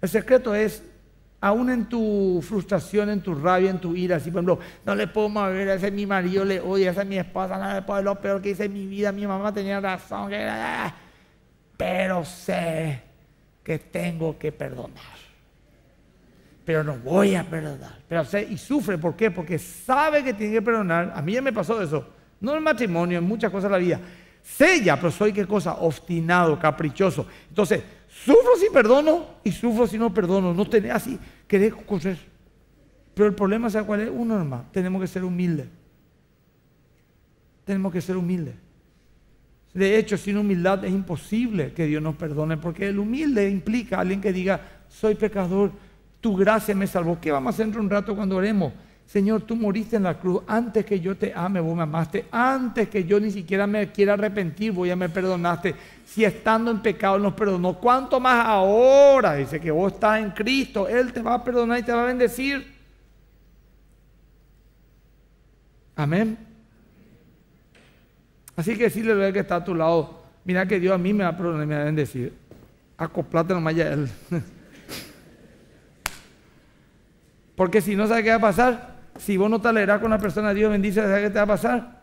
El secreto es, aún en tu frustración, en tu rabia, en tu ira, así por ejemplo, no le puedo mover, ese mi marido le odio, esa es mi esposa, no le puedo, lo peor que hice en mi vida, mi mamá tenía razón, pero sé que tengo que perdonar pero no voy a perdonar. Pero, y sufre, ¿por qué? Porque sabe que tiene que perdonar. A mí ya me pasó eso. No en matrimonio, en muchas cosas de la vida. Sé ya, pero soy qué cosa? Obstinado, caprichoso. Entonces, sufro si perdono y sufro si no perdono. No tenés así, querés correr. Pero el problema, ¿sabe cuál es? Uno nomás. Tenemos que ser humildes. Tenemos que ser humildes. De hecho, sin humildad es imposible que Dios nos perdone, porque el humilde implica a alguien que diga, soy pecador, tu gracia me salvó. ¿Qué vamos a hacer un rato cuando oremos? Señor, tú moriste en la cruz. Antes que yo te ame, vos me amaste. Antes que yo ni siquiera me quiera arrepentir, vos ya me perdonaste. Si estando en pecado nos perdonó, ¿cuánto más ahora? Dice que vos estás en Cristo. Él te va a perdonar y te va a bendecir. Amén. Así que decirle al que está a tu lado, mira que Dios a mí me va a perdonar y me va a bendecir. Acoplate más ya a Él. Porque si no, ¿sabes qué va a pasar? Si vos no te con la persona, Dios bendice, ¿sabes qué te va a pasar?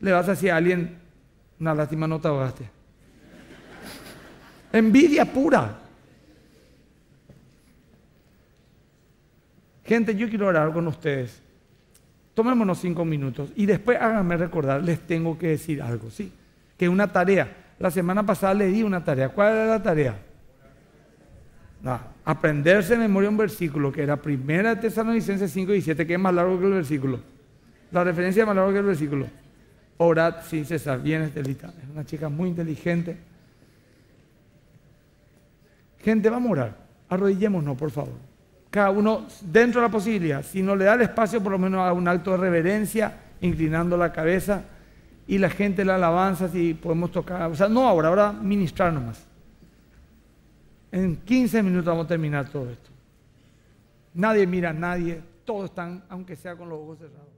Le vas a decir a alguien, una lástima, no te ahogaste. Envidia pura. Gente, yo quiero orar con ustedes. Tomémonos cinco minutos y después háganme recordar, les tengo que decir algo, ¿sí? Que una tarea. La semana pasada le di una tarea. ¿Cuál era la tarea? Nada aprenderse de memoria un versículo que era Primera Tesalonicenses 5 y 7, que es más largo que el versículo. La referencia es más larga que el versículo. Orad sin cesar, bien Estelita. Es una chica muy inteligente. Gente, vamos a orar. Arrodillémonos, por favor. Cada uno dentro de la posibilidad. Si no le da el espacio, por lo menos haga un acto de reverencia, inclinando la cabeza. Y la gente la alabanza, si podemos tocar. O sea, no ahora, ahora ministrar nomás. En 15 minutos vamos a terminar todo esto. Nadie mira a nadie, todos están, aunque sea con los ojos cerrados.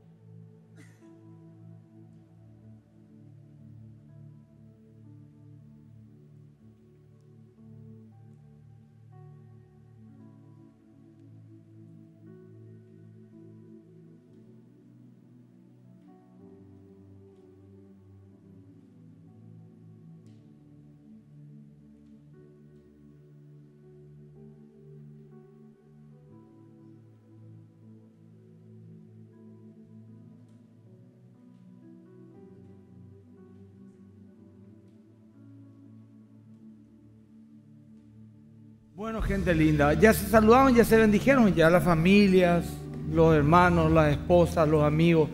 gente linda. Ya se saludaron, ya se bendijeron, ya las familias, los hermanos, las esposas, los amigos.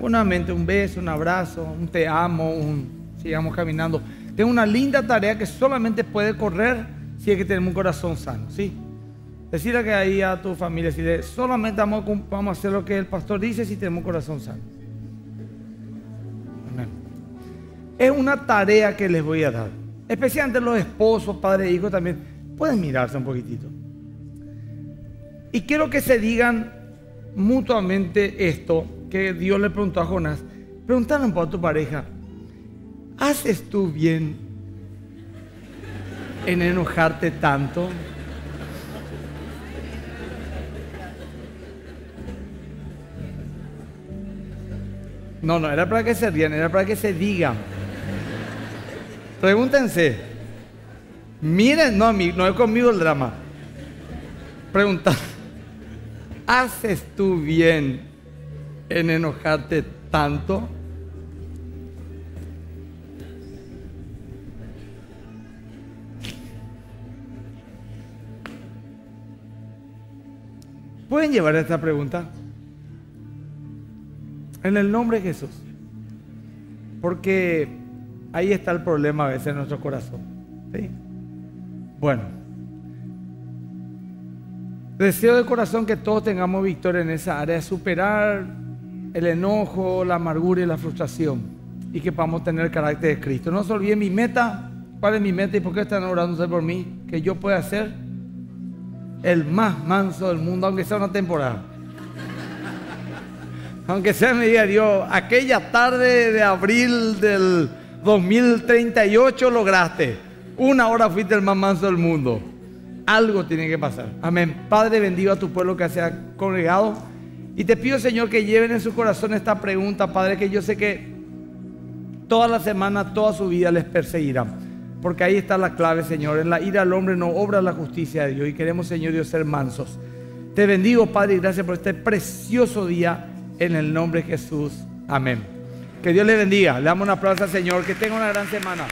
Unamente un beso, un abrazo, un te amo, un sigamos caminando. Tengo una linda tarea que solamente puede correr si es que tenemos un corazón sano, ¿sí? Decirle que ahí a tu familia, si solamente vamos a, hacer lo que el pastor dice si tenemos un corazón sano. Es una tarea que les voy a dar, especialmente los esposos, padres e hijos también Pueden mirarse un poquitito. Y quiero que se digan mutuamente esto que Dios le preguntó a Jonás. poco a tu pareja, ¿haces tú bien en enojarte tanto? No, no, era para que se rían, era para que se digan. Pregúntense. Miren, no, no he comido el drama. Pregunta, ¿haces tú bien en enojarte tanto? ¿Pueden llevar esta pregunta? En el nombre de Jesús. Porque ahí está el problema a veces en nuestro corazón. ¿sí? Bueno, deseo de corazón que todos tengamos victoria en esa área, superar el enojo, la amargura y la frustración y que podamos tener el carácter de Cristo. No se olviden mi meta, cuál es mi meta y por qué están orándose por mí, que yo pueda ser el más manso del mundo, aunque sea una temporada aunque sea mi día Dios, aquella tarde de abril del 2038 lograste. Una hora fuiste el más manso del mundo. Algo tiene que pasar. Amén. Padre, bendigo a tu pueblo que se ha congregado. Y te pido, Señor, que lleven en su corazón esta pregunta, Padre, que yo sé que toda la semana, toda su vida les perseguirá. Porque ahí está la clave, Señor. En la ira al hombre no obra la justicia de Dios. Y queremos, Señor Dios, ser mansos. Te bendigo, Padre, y gracias por este precioso día. En el nombre de Jesús. Amén. Que Dios le bendiga. Le damos una aplauso Señor. Que tenga una gran semana.